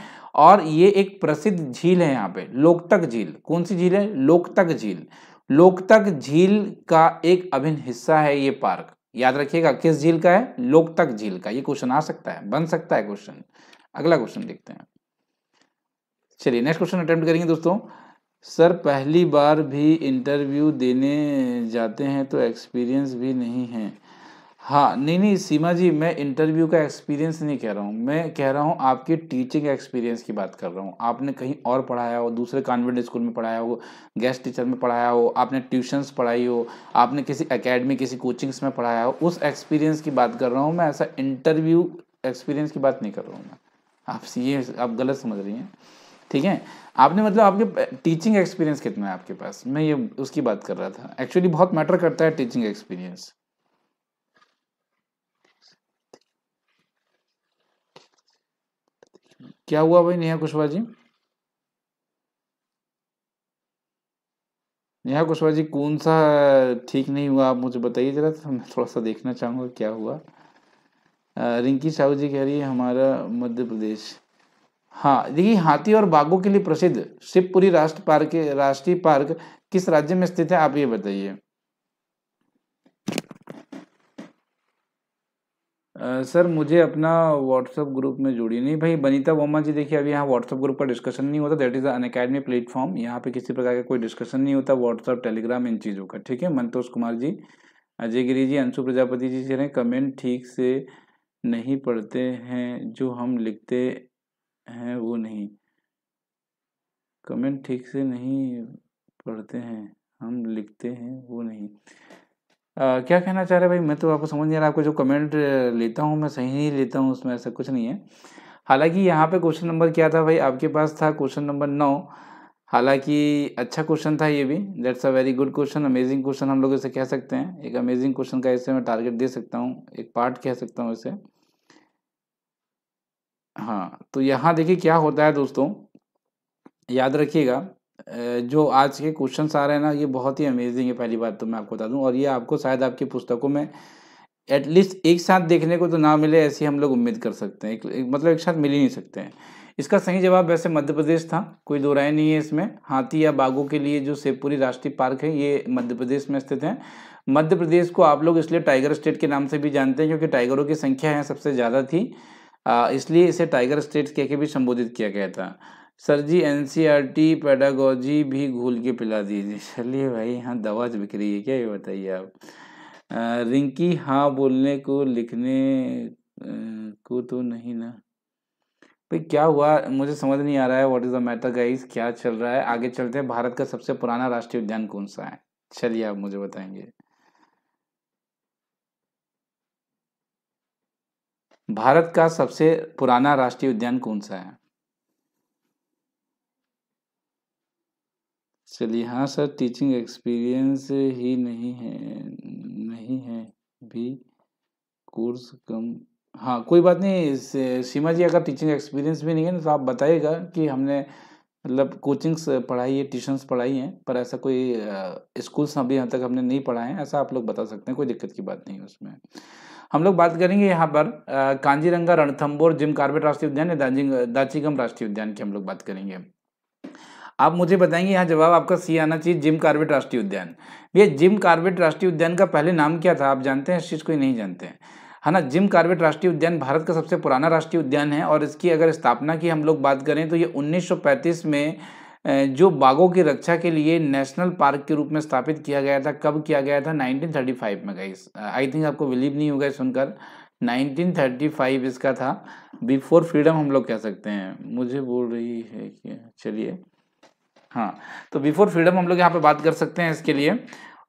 S1: और ये एक प्रसिद्ध झील है यहाँ पे लोकतक झील कौन सी झील है लोकतक झील लोकतक झील का एक अभिन्न हिस्सा है ये पार्क याद रखिएगा किस झील का है लोकतक झील का ये क्वेश्चन आ सकता है बन सकता है क्वेश्चन अगला क्वेश्चन देखते हैं चलिए नेक्स्ट क्वेश्चन अटेम्प्ट करेंगे दोस्तों सर पहली बार भी इंटरव्यू देने जाते हैं तो एक्सपीरियंस भी नहीं है हाँ नहीं नहीं सीमा जी मैं इंटरव्यू का एक्सपीरियंस नहीं कह रहा हूँ मैं कह रहा हूँ आपके टीचिंग एक्सपीरियंस की बात कर रहा हूँ आपने कहीं और पढ़ाया हो दूसरे कॉन्वेंट स्कूल में पढ़ाया हो गेस्ट टीचर में पढ़ाया हो आपने ट्यूशन्स पढ़ाई हो आपने किसी अकेडमी किसी कोचिंग्स में पढ़ाया हो उस एक्सपीरियंस की बात कर रहा हूँ मैं ऐसा इंटरव्यू एक्सपीरियंस की बात नहीं कर रहा हूँ मैं आप ये आप गलत समझ रही हैं ठीक है आपने मतलब आपके टीचिंग एक्सपीरियंस कितना है आपके पास मैं ये उसकी बात कर रहा था एक्चुअली बहुत मैटर करता है टीचिंग एक्सपीरियंस क्या हुआ भाई नेहा कुशवाहा जी नेहा कुशवाहा जी कौन सा ठीक नहीं हुआ आप मुझे बताइए जरा तो मैं थोड़ा सा देखना चाहूंगा क्या हुआ रिंकी साहू जी कह रही है हमारा मध्य प्रदेश हाँ देखिए हाथी और बाघों के लिए प्रसिद्ध शिवपुरी राष्ट्र पार्क राष्ट्रीय पार्क किस राज्य में स्थित है आप ये बताइए सर मुझे अपना व्हाट्सएप ग्रुप में जोड़िए नहीं भाई बनीता वर्मा जी देखिए अभी यहाँ व्हाट्सएप ग्रुप का डिस्कशन नहीं होता that is Unacademy platform यहाँ पे किसी प्रकार का कोई डिस्कशन नहीं होता व्हाट्सएप टेलीग्राम इन चीज़ों का ठीक है मंतोष कुमार जी अजय गिरी जी अंशु प्रजापति जी कह रहे हैं कमेंट ठीक से नहीं पढ़ते हैं जो हम लिखते हैं वो नहीं कमेंट ठीक से नहीं पढ़ते हैं हम लिखते हैं वो नहीं आ, क्या कहना चाह रहे भाई मैं तो आपको समझ नहीं आ रहा आपको जो कमेंट लेता हूँ मैं सही नहीं लेता हूँ उसमें ऐसा कुछ नहीं है हालांकि यहाँ पे क्वेश्चन नंबर क्या था भाई आपके पास था क्वेश्चन नंबर नौ हालांकि अच्छा क्वेश्चन था ये भी that's a very good question amazing question हम लोग इसे कह सकते हैं एक अमेजिंग क्वेश्चन का इसे मैं टारगेट दे सकता हूँ एक पार्ट कह सकता हूँ इसे हाँ तो यहाँ देखिए क्या होता है दोस्तों याद रखिएगा जो आज के क्वेश्चन आ रहे हैं ना ये बहुत ही अमेजिंग है पहली बात तो मैं आपको बता दूँ और ये आपको शायद आपकी पुस्तकों में एटलीस्ट एक साथ देखने को तो ना मिले ऐसी हम लोग उम्मीद कर सकते हैं एक, एक, मतलब एक साथ मिल ही नहीं सकते हैं इसका सही जवाब वैसे मध्य प्रदेश था कोई दो राय नहीं है इसमें हाथी या बाघों के लिए जो सेवपुरी राष्ट्रीय पार्क है ये मध्य प्रदेश में स्थित है मध्य प्रदेश को आप लोग इसलिए टाइगर स्टेट के नाम से भी जानते हैं क्योंकि टाइगरों की संख्या यहाँ सबसे ज़्यादा थी इसलिए इसे टाइगर स्टेट कह के भी संबोधित किया गया था sir ji N C R T pedagogy भी घूल के पिला दीजिए चलिए भाई यहाँ दवा बिक रही है क्या ये बताइए आप रिंकी हाँ बोलने को लिखने को तो नहीं ना भाई क्या हुआ मुझे समझ नहीं आ रहा है what is the matter guys क्या चल रहा है आगे चलते हैं भारत का सबसे पुराना राष्ट्रीय उद्यान कौन सा है चलिए आप मुझे बताएंगे भारत का सबसे पुराना राष्ट्रीय उद्यान कौन सा है चलिए हाँ सर टीचिंग एक्सपीरियंस ही नहीं है नहीं है भी कोर्स कम हाँ कोई बात नहीं सीमा जी अगर टीचिंग एक्सपीरियंस भी नहीं है ना तो आप बताइएगा कि हमने मतलब कोचिंग्स पढ़ाई है ट्यूशन्स पढ़ाई हैं पर ऐसा कोई स्कूल्स अभी यहाँ तक हमने नहीं पढ़ाए हैं ऐसा आप लोग बता सकते हैं कोई दिक्कत की बात नहीं है उसमें हम लोग बात करेंगे यहाँ पर कांजीरंगा रणथम्बोर जिम कार्बेट राष्ट्रीय उद्यान या दाचीगम राष्ट्रीय उद्यान की हम लोग बात करेंगे आप मुझे बताएंगे यहाँ जवाब आपका सी आना चाहिए जिम कार्बेट राष्ट्रीय उद्यान भैया जिम कार्बेट राष्ट्रीय उद्यान का पहले नाम क्या था आप जानते हैं इस चीज़ को ही नहीं जानते हैं है ना जिम कार्बेट राष्ट्रीय उद्यान भारत का सबसे पुराना राष्ट्रीय उद्यान है और इसकी अगर स्थापना की हम लोग बात करें तो ये 1935 में जो बाघों की रक्षा के लिए नेशनल पार्क के रूप में स्थापित किया गया था कब किया गया था 1935 में गई आई थिंक आपको बिलीव नहीं होगा सुनकर 1935 इसका था बिफोर फ्रीडम हम लोग कह सकते हैं मुझे बोल रही है कि चलिए हाँ तो बिफोर फ्रीडम हम लोग यहाँ पे बात कर सकते हैं इसके लिए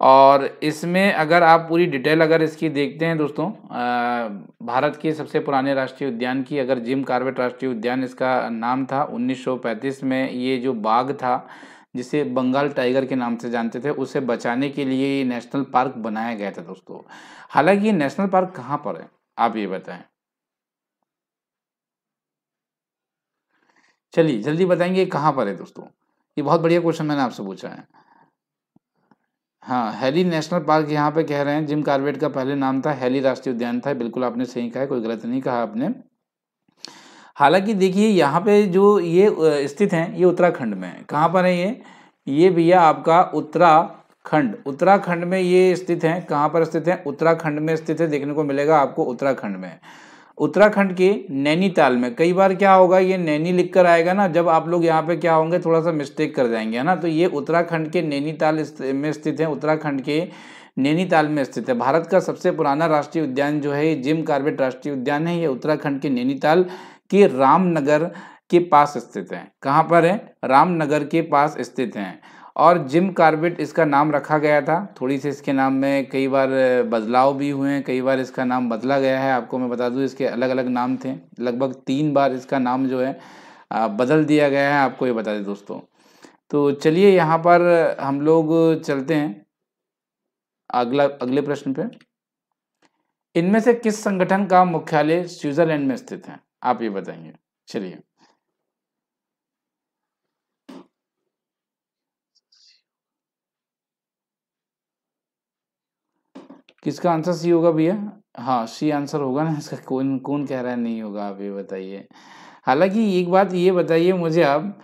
S1: और इसमें अगर आप पूरी डिटेल अगर इसकी देखते हैं दोस्तों भारत के सबसे पुराने राष्ट्रीय उद्यान की अगर जिम कार्बेट राष्ट्रीय उद्यान इसका नाम था 1935 में ये जो बाघ था जिसे बंगाल टाइगर के नाम से जानते थे उसे बचाने के लिए ये नेशनल पार्क बनाया गया था दोस्तों हालांकि ये नेशनल पार्क कहाँ पर है आप ये बताएं चलिए जल्दी बताएंगे कहाँ पर है दोस्तों ये बहुत बढ़िया क्वेश्चन मैंने आपसे पूछा है हाँ हेली नेशनल पार्क यहाँ पे कह रहे हैं जिम कार्बेट का पहले नाम था हेली राष्ट्रीय उद्यान था बिल्कुल आपने सही कहा है कोई गलत नहीं कहा आपने हालांकि देखिए यहाँ पे जो ये स्थित हैं ये उत्तराखंड में है कहाँ पर है ये ये भैया आपका उत्तराखंड उत्तराखंड में ये स्थित हैं कहाँ पर स्थित हैं उत्तराखंड में स्थित है देखने को मिलेगा आपको उत्तराखंड में उत्तराखंड के नैनीताल में कई बार क्या होगा ये नैनी लिख कर आएगा ना जब आप लोग यहाँ पे क्या होंगे थोड़ा सा मिस्टेक कर जाएंगे है ना तो ये उत्तराखंड के नैनीताल में स्थित है उत्तराखंड के नैनीताल में स्थित है भारत का सबसे पुराना राष्ट्रीय उद्यान जो है ये जिम कार्बेट राष्ट्रीय उद्यान है ये उत्तराखंड के नैनीताल के रामनगर के पास स्थित है कहाँ पर है रामनगर के पास स्थित हैं और जिम कार्बेट इसका नाम रखा गया था थोड़ी सी इसके नाम में कई बार बदलाव भी हुए हैं कई बार इसका नाम बदला गया है आपको मैं बता दूं इसके अलग अलग नाम थे लगभग तीन बार इसका नाम जो है बदल दिया गया है आपको ये बता दें दोस्तों तो चलिए यहाँ पर हम लोग चलते हैं अगला अगले प्रश्न पे इनमें से किस संगठन का मुख्यालय स्विट्जरलैंड में स्थित है आप ये बताएंगे चलिए किसका आंसर सी होगा भैया हाँ सी आंसर होगा ना इसका कौन कौन कह रहा है नहीं होगा आप ये बताइए हालांकि एक बात ये बताइए मुझे आप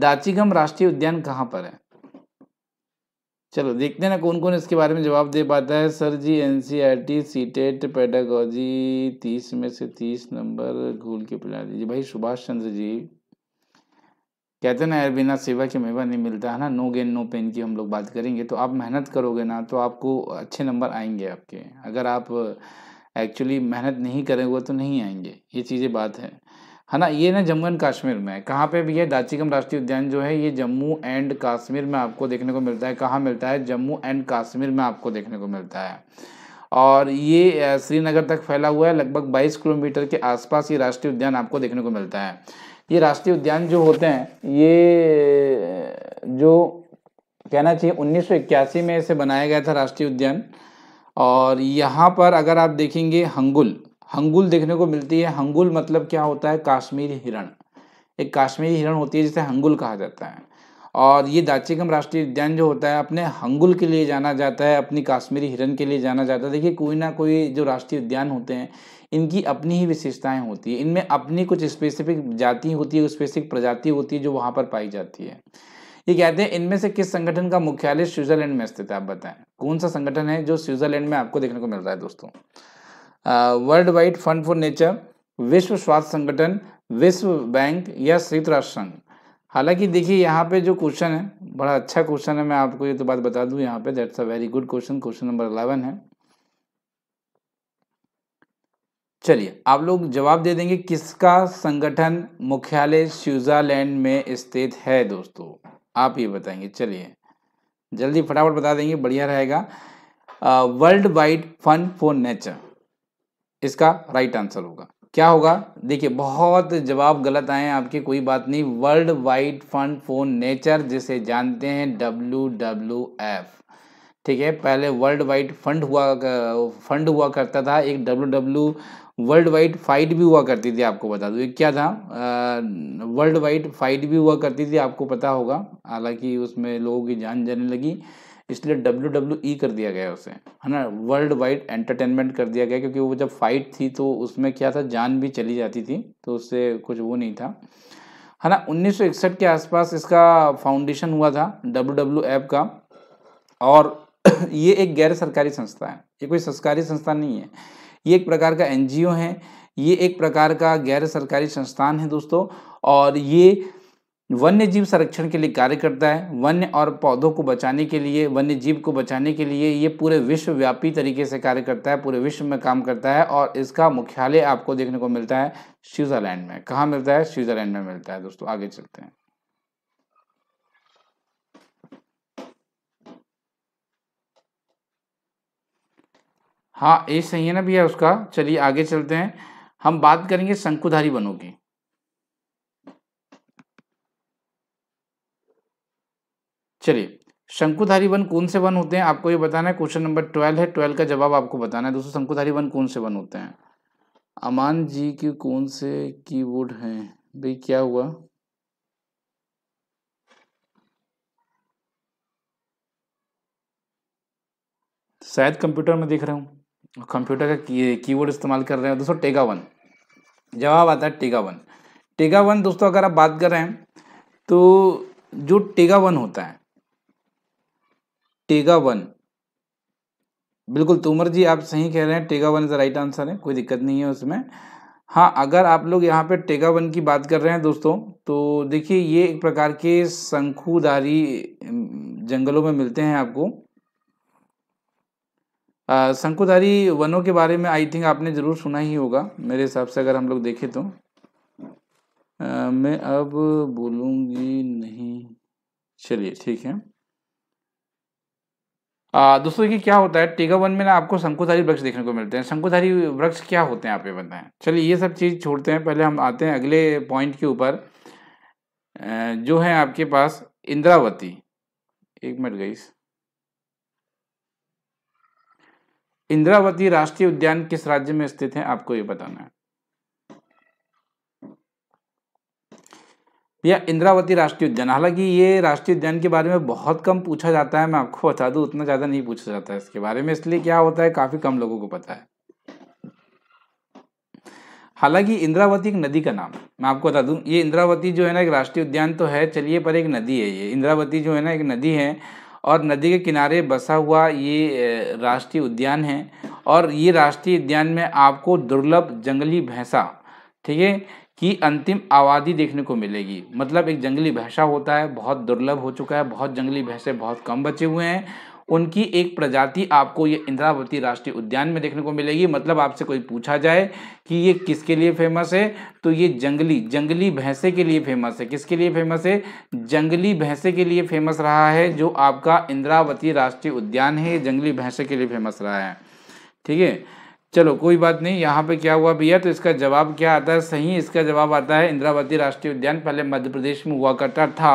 S1: दाचीगम राष्ट्रीय उद्यान कहाँ पर है चलो देखते हैं ना कौन कौन इसके बारे में जवाब दे पाता है sir ji N C R T CTET pedagogy तीस में से तीस नंबर घूल के पिला दीजिए भाई सुभाष चंद्र जी कहते ना यार बिना सेवा के मेवा नहीं मिलता है ना नो गेन नो पेन की हम लोग बात करेंगे तो आप मेहनत करोगे ना तो आपको अच्छे नंबर आएंगे आपके अगर आप एक्चुअली मेहनत नहीं करेंगे तो नहीं आएंगे ये चीज़ें बात है है ना ये ना जम्मू एंड कश्मीर में है कहाँ पर भी है दाचीगम राष्ट्रीय उद्यान जो है ये जम्मू एंड कश्मीर में आपको देखने को मिलता है कहाँ मिलता है जम्मू एंड कश्मीर में आपको देखने को मिलता है और ये श्रीनगर तक फैला हुआ है लगभग 22 किलोमीटर के आसपास ये राष्ट्रीय उद्यान आपको देखने को मिलता है ये राष्ट्रीय उद्यान जो होते हैं ये जो कहना चाहिए उन्नीस में इसे बनाया गया था राष्ट्रीय उद्यान और यहाँ पर अगर आप देखेंगे हंगुल हंगुल देखने को मिलती है हंगुल मतलब क्या होता है काश्मीरी हिरण एक काश्मीरी हिरण होती है जिसे हंगुल कहा जाता है और ये दाचीगम राष्ट्रीय उद्यान जो होता है अपने हंगुल के लिए जाना जाता है अपनी काश्मीरी हिरण के लिए जाना जाता है देखिए कोई ना कोई जो राष्ट्रीय उद्यान होते हैं इनकी अपनी ही विशेषताएं होती है इनमें अपनी कुछ स्पेसिफिक जाति होती है स्पेसिफिक प्रजाति होती है जो वहां पर पाई जाती है ये कहते हैं इनमें से किस संगठन का मुख्यालय स्विट्जरलैंड में स्थित है आप बताएं कौन सा संगठन है जो स्विट्जरलैंड में आपको देखने को मिल रहा है दोस्तों world wide fund for nature विश्व स्वास्थ्य संगठन विश्व बैंक या संयुक्त राष्ट्र संघ हालांकि देखिए यहाँ पे जो क्वेश्चन है बड़ा अच्छा क्वेश्चन है मैं आपको ये तो बात बता दूँ यहाँ पे that's a very good question question number eleven है चलिए आप लोग जवाब दे देंगे किसका संगठन मुख्यालय स्विट्जरलैंड में स्थित है दोस्तों आप ये बताएंगे चलिए जल्दी फटाफट बता देंगे बढ़िया रहेगा world wide fund for nature इसका राइट आंसर होगा क्या होगा देखिए बहुत जवाब गलत आए आपके कोई बात नहीं world wide fund for nature जिसे जानते हैं डब्ल्यू डब्ल्यू एफ ठीक है पहले वर्ल्ड वाइड फंड हुआ फंड हुआ करता था एक W W world wide fight भी हुआ करती थी आपको बता दो ये क्या था वर्ल्ड वाइड फाइट भी हुआ करती थी आपको पता होगा हालांकि उसमें लोगों की जान जाने लगी इसलिए डब्ल्यू डब्ल्यू ई कर दिया गया उसे है ना वर्ल्ड वाइड एंटरटेनमेंट कर दिया गया क्योंकि वो जब फाइट थी तो उसमें क्या था जान भी चली जाती थी तो उससे कुछ वो नहीं था है ना उन्नीस के आसपास इसका फाउंडेशन हुआ था डब्ल्यू डब्ल्यू एफ का और *clears throat* ये एक गैर सरकारी संस्था है ये कोई सरकारी संस्था नहीं है ये एक प्रकार का एनजीओ है ये एक प्रकार का गैर सरकारी संस्थान है दोस्तों और ये वन्य जीव संरक्षण के लिए कार्य करता है वन्य और पौधों को बचाने के लिए वन्य जीव को बचाने के लिए ये पूरे विश्वव्यापी तरीके से कार्य करता है पूरे विश्व में काम करता है और इसका मुख्यालय आपको देखने को मिलता है स्विट्ज़रलैंड में कहाँ मिलता है स्विट्ज़रलैंड में मिलता है दोस्तों आगे चलते हैं हाँ ये सही है ना भैया उसका चलिए आगे चलते हैं हम बात करेंगे शंकुधारी वनों की चलिए शंकुधारी वन कौन से वन होते हैं आपको ये बताना है क्वेश्चन नंबर ट्वेल्व है ट्वेल्व का जवाब आपको बताना है दोस्तों शंकुधारी वन कौन से वन होते हैं अमान जी के कौन से कीबोर्ड हैं भाई क्या हुआ शायद कंप्यूटर में देख रहा हूं कंप्यूटर का कीवर्ड इस्तेमाल कर रहे हैं दोस्तों टेगा वन जवाब आता है टेगा वन टेगा वन दोस्तों अगर आप बात कर रहे हैं तो जो टेगा वन होता है टेगा वन बिल्कुल तुमर जी आप सही कह रहे हैं टेगा one is the right answer है कोई दिक्कत नहीं है उसमें हाँ अगर आप लोग यहाँ पे टेगा वन की बात कर रहे हैं दोस्तों तो देखिए ये एक प्रकार के शंखुधारी जंगलों में मिलते हैं आपको शंकुधारी वनों के बारे में आई थिंक आपने ज़रूर सुना ही होगा मेरे हिसाब से अगर हम लोग देखें तो आ, मैं अब बोलूँगी नहीं चलिए ठीक है दोस्तों देखिए क्या होता है टीका वन में ना आपको शंकुधारी वृक्ष देखने को मिलते हैं शंकुधारी वृक्ष क्या होते हैं आप ये बताएं चलिए ये सब चीज़ छोड़ते हैं पहले हम आते हैं अगले पॉइंट के ऊपर जो है आपके पास इंद्रावती एक मिनट गई इंद्रावती राष्ट्रीय उद्यान किस राज्य में स्थित है आपको ये बताना है या इंद्रावती राष्ट्रीय उद्यान हालांकि ये राष्ट्रीय उद्यान के बारे में बहुत कम पूछा जाता है मैं आपको बता दूं उतना ज़्यादा नहीं पूछा जाता है इसके बारे में इसलिए क्या होता है काफ़ी कम लोगों को पता है हालांकि इंद्रावती एक नदी का नाम है मैं आपको बता दूं ये इंद्रावती जो है ना एक राष्ट्रीय उद्यान तो है चलिए पर एक नदी है ये इंद्रावती जो है ना एक नदी है और नदी के किनारे बसा हुआ ये राष्ट्रीय उद्यान है और ये राष्ट्रीय उद्यान में आपको दुर्लभ जंगली भैंसा ठीक है की अंतिम आबादी देखने को मिलेगी मतलब एक जंगली भैंसा होता है बहुत दुर्लभ हो चुका है बहुत जंगली भैंसे बहुत कम बचे हुए हैं उनकी एक प्रजाति आपको ये इंद्रावती राष्ट्रीय उद्यान में देखने को मिलेगी मतलब आपसे कोई पूछा जाए कि ये किसके लिए फेमस है तो ये जंगली जंगली भैंसे के लिए फेमस है किसके लिए फेमस है जंगली भैंसे के लिए फेमस रहा है जो आपका इंद्रावती राष्ट्रीय उद्यान है जंगली भैंसे के लिए फेमस रहा है ठीक है चलो कोई बात नहीं यहाँ पे क्या हुआ भैया तो इसका जवाब क्या आता है सही इसका जवाब आता है इंद्रावती राष्ट्रीय उद्यान पहले मध्य प्रदेश में हुआ करता था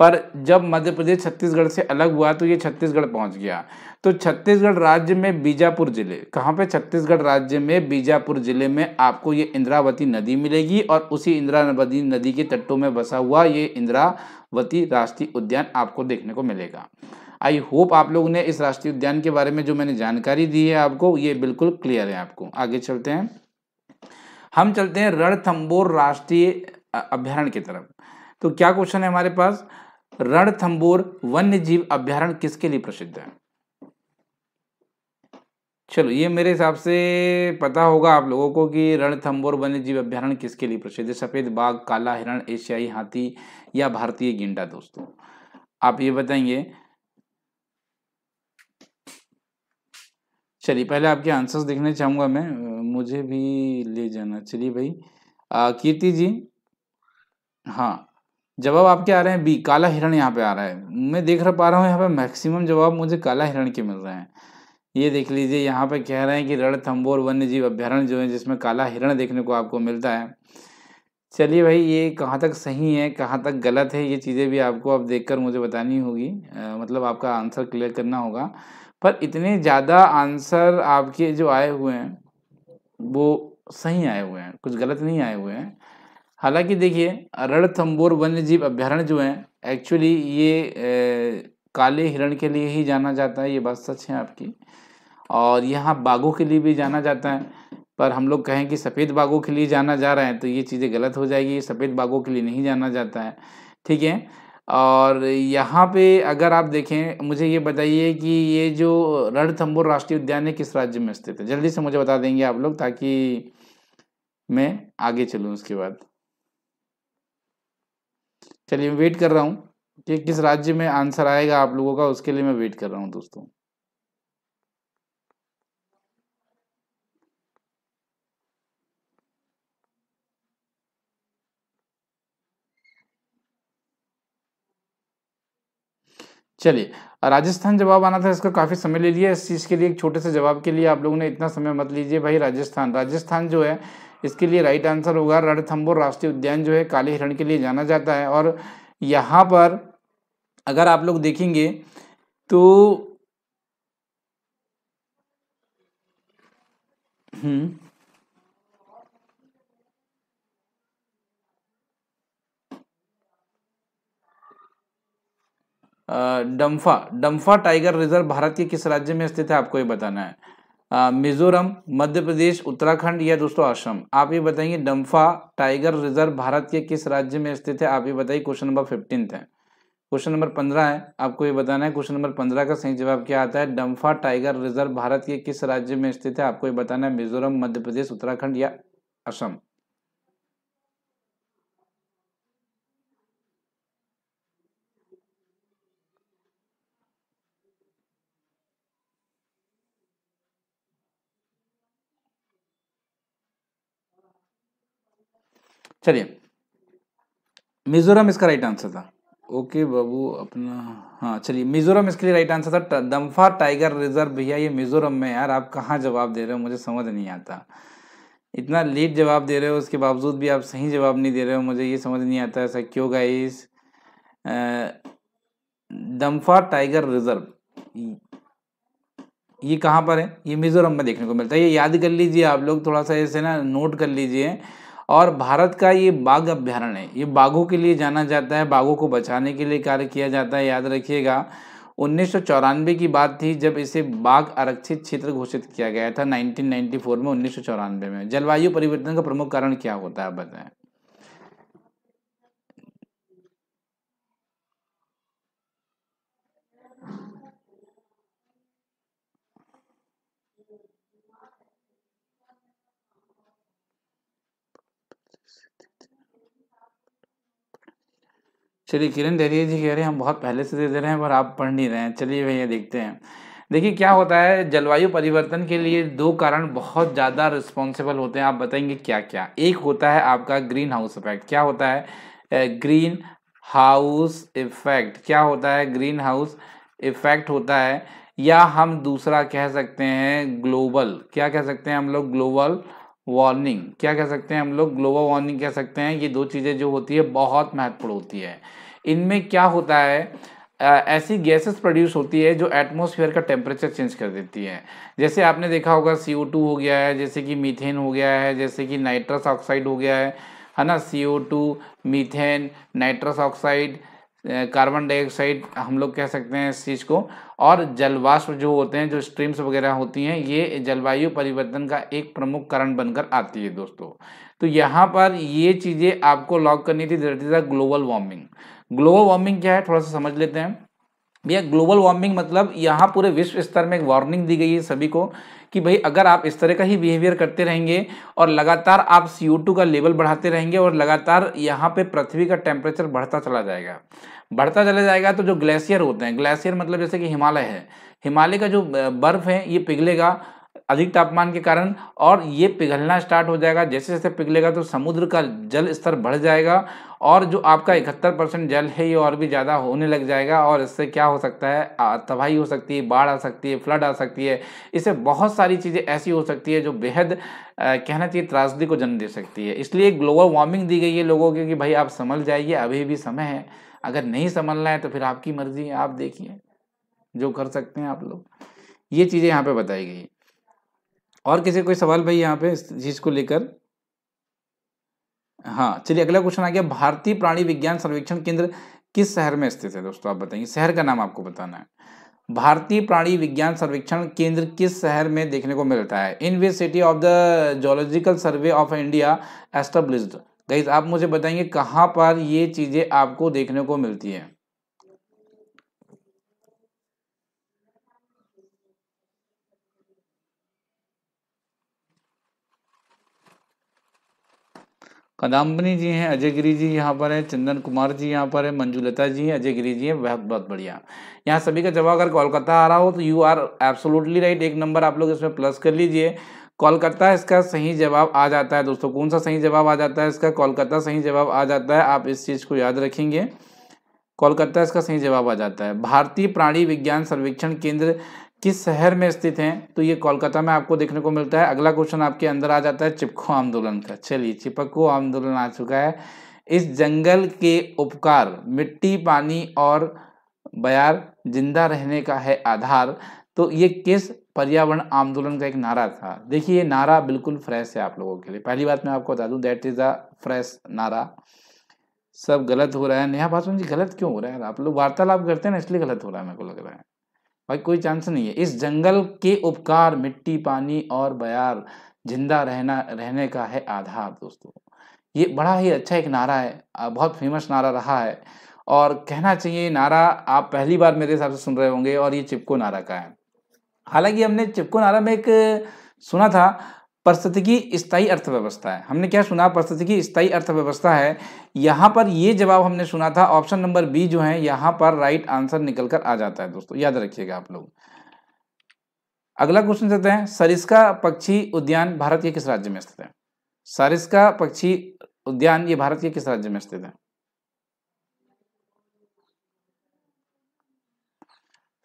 S1: पर जब मध्य प्रदेश छत्तीसगढ़ से अलग हुआ तो ये छत्तीसगढ़ पहुंच गया तो छत्तीसगढ़ राज्य में बीजापुर जिले कहाँ पे छत्तीसगढ़ राज्य में बीजापुर जिले में आपको ये इंद्रावती नदी मिलेगी और उसी इंद्रावती नदी के तट्टों में बसा हुआ ये इंद्रावती राष्ट्रीय उद्यान आपको देखने को मिलेगा आई होप आप लोगों ने इस राष्ट्रीय उद्यान के बारे में जो मैंने जानकारी दी है आपको ये बिल्कुल क्लियर है आपको आगे चलते हैं हम चलते हैं रणथम्बोर राष्ट्रीय अभ्यारण्य की तरफ तो क्या क्वेश्चन है हमारे पास रणथंबोर वन्य जीव अभ्यारण किसके लिए प्रसिद्ध है चलो ये मेरे हिसाब से पता होगा आप लोगों को कि रणथंबोर वन्य जीव अभ्यारण किसके लिए प्रसिद्ध है सफ़ेद बाघ काला हिरण एशियाई हाथी या भारतीय गेंडा दोस्तों आप ये बताएंगे चलिए पहले आपके आंसर्स देखने चाहूंगा मैं मुझे भी ले जाना चलिए भाई कीर्ति जी हाँ जवाब आपके आ रहे हैं बी काला हिरण यहाँ पे आ रहा है मैं देख रहा पा रहा हूँ यहाँ पे मैक्सिमम जवाब मुझे काला हिरण के मिल रहे हैं ये देख लीजिए यहाँ पे कह रहे हैं कि रणथम्बोर वन्य जीव अभ्यारण्य जो है जिसमें काला हिरण देखने को आपको मिलता है चलिए भाई ये कहाँ तक सही है कहाँ तक गलत है ये चीज़ें भी आपको अब आप देख कर मुझे बतानी होगी मतलब आपका आंसर क्लियर करना होगा पर इतने ज़्यादा आंसर आपके जो आए हुए हैं वो सही आए हुए हैं कुछ गलत नहीं आए हुए हैं हालांकि देखिए रणथम्बोर वन्य जीव अभ्यारण्य जो है एक्चुअली ये ए, काले हिरण के लिए ही जाना जाता है ये बात सच है आपकी और यहाँ बाघों के लिए भी जाना जाता है पर हम लोग कहें कि सफ़ेद बाघों के लिए जाना जा रहे हैं तो ये चीज़ें गलत हो जाएगी सफ़ेद बाघों के लिए नहीं जाना जाता है ठीक है और यहाँ पे अगर आप देखें मुझे ये बताइए कि ये जो रणथम्बोर राष्ट्रीय उद्यान है किस राज्य में स्थित है जल्दी से मुझे बता देंगे आप लोग ताकि मैं आगे चलूँ उसके बाद चलिए मैं वेट कर रहा हूँ कि किस राज्य में आंसर आएगा आप लोगों का उसके लिए मैं वेट कर रहा हूँ दोस्तों चलिए राजस्थान जवाब आना था इसका काफ़ी समय ले लिया इस चीज़ के लिए एक छोटे से जवाब के लिए आप लोगों ने इतना समय मत लीजिए भाई राजस्थान राजस्थान जो है इसके लिए राइट आंसर होगा रणथम्बोर राष्ट्रीय उद्यान जो है काले हिरण के लिए जाना जाता है और यहाँ पर अगर आप लोग देखेंगे तो डम्फा हम्म, डम्फा टाइगर रिजर्व भारत के किस राज्य में स्थित है आपको ये बताना है मिजोरम मध्य प्रदेश उत्तराखंड या दोस्तों असम आप ये बताइए डम्फा टाइगर रिजर्व भारत के किस राज्य में स्थित है आप ये बताइए क्वेश्चन नंबर फिफ्टीन है क्वेश्चन नंबर पंद्रह है आपको ये बताना है क्वेश्चन नंबर पंद्रह का सही जवाब क्या आता है डम्फा टाइगर रिजर्व भारत के किस राज्य में स्थित है आपको ये बताना है मिजोरम मध्य प्रदेश उत्तराखंड या असम चलिए मिजोरम इसका राइट आंसर था ओके बाबू अपना हाँ चलिए मिजोरम इसके लिए राइट आंसर था दम्फा टाइगर रिजर्व भैया ये मिजोरम में यार आप कहाँ जवाब दे रहे हो मुझे समझ नहीं आता इतना लेट जवाब दे रहे हो उसके बावजूद भी आप सही जवाब नहीं दे रहे हो मुझे ये समझ नहीं आता ऐसा क्यों गाइस दम्फा टाइगर रिजर्व ये कहाँ पर है ये मिजोरम में देखने को मिलता है ये याद कर लीजिए आप लोग थोड़ा सा ऐसे ना नोट कर लीजिए और भारत का ये बाघ अभ्यारण्य है ये बाघों के लिए जाना जाता है बाघों को बचाने के लिए कार्य किया जाता है याद रखिएगा उन्नीस की बात थी जब इसे बाघ आरक्षित क्षेत्र घोषित किया गया था 1994 में उन्नीस में जलवायु परिवर्तन का प्रमुख कारण क्या होता है बताएं चलिए किरण दहरिया जी कह रहे हैं हम बहुत पहले से दे दे रहे हैं पर आप पढ़ नहीं रहे हैं चलिए भैया देखते हैं देखिए क्या होता है जलवायु परिवर्तन के लिए दो कारण बहुत ज़्यादा रिस्पॉन्सिबल होते हैं आप बताएंगे क्या क्या एक होता है आपका ग्रीन हाउस इफेक्ट क्या होता है ग्रीन हाउस इफेक्ट क्या होता है ग्रीन हाउस इफेक्ट होता है या हम दूसरा कह सकते हैं ग्लोबल क्या कह सकते हैं हम लोग ग्लोबल वार्निंग क्या कह सकते हैं हम लोग ग्लोबल वार्निंग कह सकते हैं ये दो चीज़ें जो होती है बहुत महत्वपूर्ण होती है इनमें क्या होता है ऐसी गैसेस प्रोड्यूस होती है जो एटमॉस्फेयर का टेम्परेचर चेंज कर देती है जैसे आपने देखा होगा सी हो गया है जैसे कि मीथेन हो गया है जैसे कि नाइट्रस ऑक्साइड हो गया है है ना C O two methane nitrous oxide carbon dioxide हम लोग कह सकते हैं इस चीज़ को और जलवाष्प जो होते हैं जो स्ट्रीम्स वगैरह होती हैं ये जलवायु परिवर्तन का एक प्रमुख कारण बनकर आती है दोस्तों तो यहाँ पर ये चीज़ें आपको लॉक करनी थी that is global warming global warming क्या है थोड़ा सा समझ लेते हैं भैया ग्लोबल वार्मिंग मतलब यहाँ पूरे विश्व स्तर में एक वार्निंग दी गई है सभी को कि भाई अगर आप इस तरह का ही बिहेवियर करते रहेंगे और लगातार आप सी का लेवल बढ़ाते रहेंगे और लगातार यहाँ पे पृथ्वी का टेम्परेचर बढ़ता चला जाएगा बढ़ता चला जाएगा तो जो ग्लेशियर होते हैं ग्लेशियर मतलब जैसे कि हिमालय है हिमालय का जो बर्फ़ है ये पिघलेगा अधिक तापमान के कारण और ये पिघलना स्टार्ट हो जाएगा जैसे जैसे पिघलेगा तो समुद्र का जल स्तर बढ़ जाएगा और जो आपका इकहत्तर परसेंट जल है ये और भी ज़्यादा होने लग जाएगा और इससे क्या हो सकता है तबाही हो सकती है बाढ़ आ सकती है फ्लड आ सकती है इससे बहुत सारी चीज़ें ऐसी हो सकती है जो बेहद कहना चाहिए त्रासदी को जन्म दे सकती है इसलिए ग्लोबल वार्मिंग दी गई है लोगों की कि भाई आप समझ जाइए अभी भी समय है अगर नहीं संभलना है तो फिर आपकी मर्जी है आप देखिए जो कर सकते हैं आप लोग ये चीज़ें यहाँ पे बताई गई और किसी कोई सवाल भाई यहाँ पे इस चीज़ को लेकर हाँ चलिए अगला क्वेश्चन आ गया भारतीय प्राणी विज्ञान सर्वेक्षण केंद्र किस शहर में स्थित है दोस्तों आप बताइए शहर का नाम आपको बताना है भारतीय प्राणी विज्ञान सर्वेक्षण केंद्र किस शहर में देखने को मिलता है in city of the zoological survey of India established guys आप मुझे बताएंगे कहाँ पर ये चीज़ें आपको देखने को मिलती है कदम्बनी जी हैं अजय गिरी जी यहाँ पर है चंदन कुमार जी यहाँ पर है मंजूलता जी हैं अजय गिरी जी हैं बहुत बहुत बढ़िया यहाँ सभी का जवाब अगर कोलकाता आ रहा हो तो यू आर एब्सोल्युटली राइट एक नंबर आप लोग इसमें प्लस कर लीजिए कोलकाता इसका सही जवाब आ जाता है दोस्तों कौन सा सही जवाब आ जाता है इसका कोलकाता सही जवाब आ जाता है आप इस चीज़ को याद रखेंगे कोलकाता इसका सही जवाब आ जाता है भारतीय प्राणी विज्ञान सर्वेक्षण केंद्र किस शहर में स्थित है तो ये कोलकाता में आपको देखने को मिलता है अगला क्वेश्चन आपके अंदर आ जाता है चिपको आंदोलन का चलिए चिपको आंदोलन आ चुका है इस जंगल के उपकार मिट्टी पानी और बयार जिंदा रहने का है आधार तो ये किस पर्यावरण आंदोलन का एक नारा था देखिए ये नारा बिल्कुल फ्रेश है आप लोगों के लिए पहली बात मैं आपको बता दूं दैट इज़ अ फ्रेश नारा सब गलत हो रहा है नेहा पासवान जी गलत क्यों हो रहा है आप लोग वार्तालाप करते हैं ना इसलिए गलत हो रहा है मेरे को लग रहा है भाई कोई चांस नहीं है इस जंगल के उपकार मिट्टी पानी और बयार जिंदा रहना रहने का है आधार दोस्तों ये बड़ा ही अच्छा एक नारा है बहुत फेमस नारा रहा है और कहना चाहिए नारा आप पहली बार मेरे हिसाब से सुन रहे होंगे और ये चिपको नारा का है हालांकि हमने चिपको नारा में एक सुना था परिस्थिति की स्थायी अर्थव्यवस्था है हमने क्या सुना परिस्थिति की स्थायी अर्थव्यवस्था है यहाँ पर ये जवाब हमने सुना था ऑप्शन नंबर बी जो है यहाँ पर राइट आंसर निकल कर आ जाता है दोस्तों याद रखिएगा आप लोग अगला क्वेश्चन देते हैं सरिस्का पक्षी उद्यान भारत के किस राज्य में स्थित है सरिस्का पक्षी उद्यान ये भारत के किस राज्य में स्थित है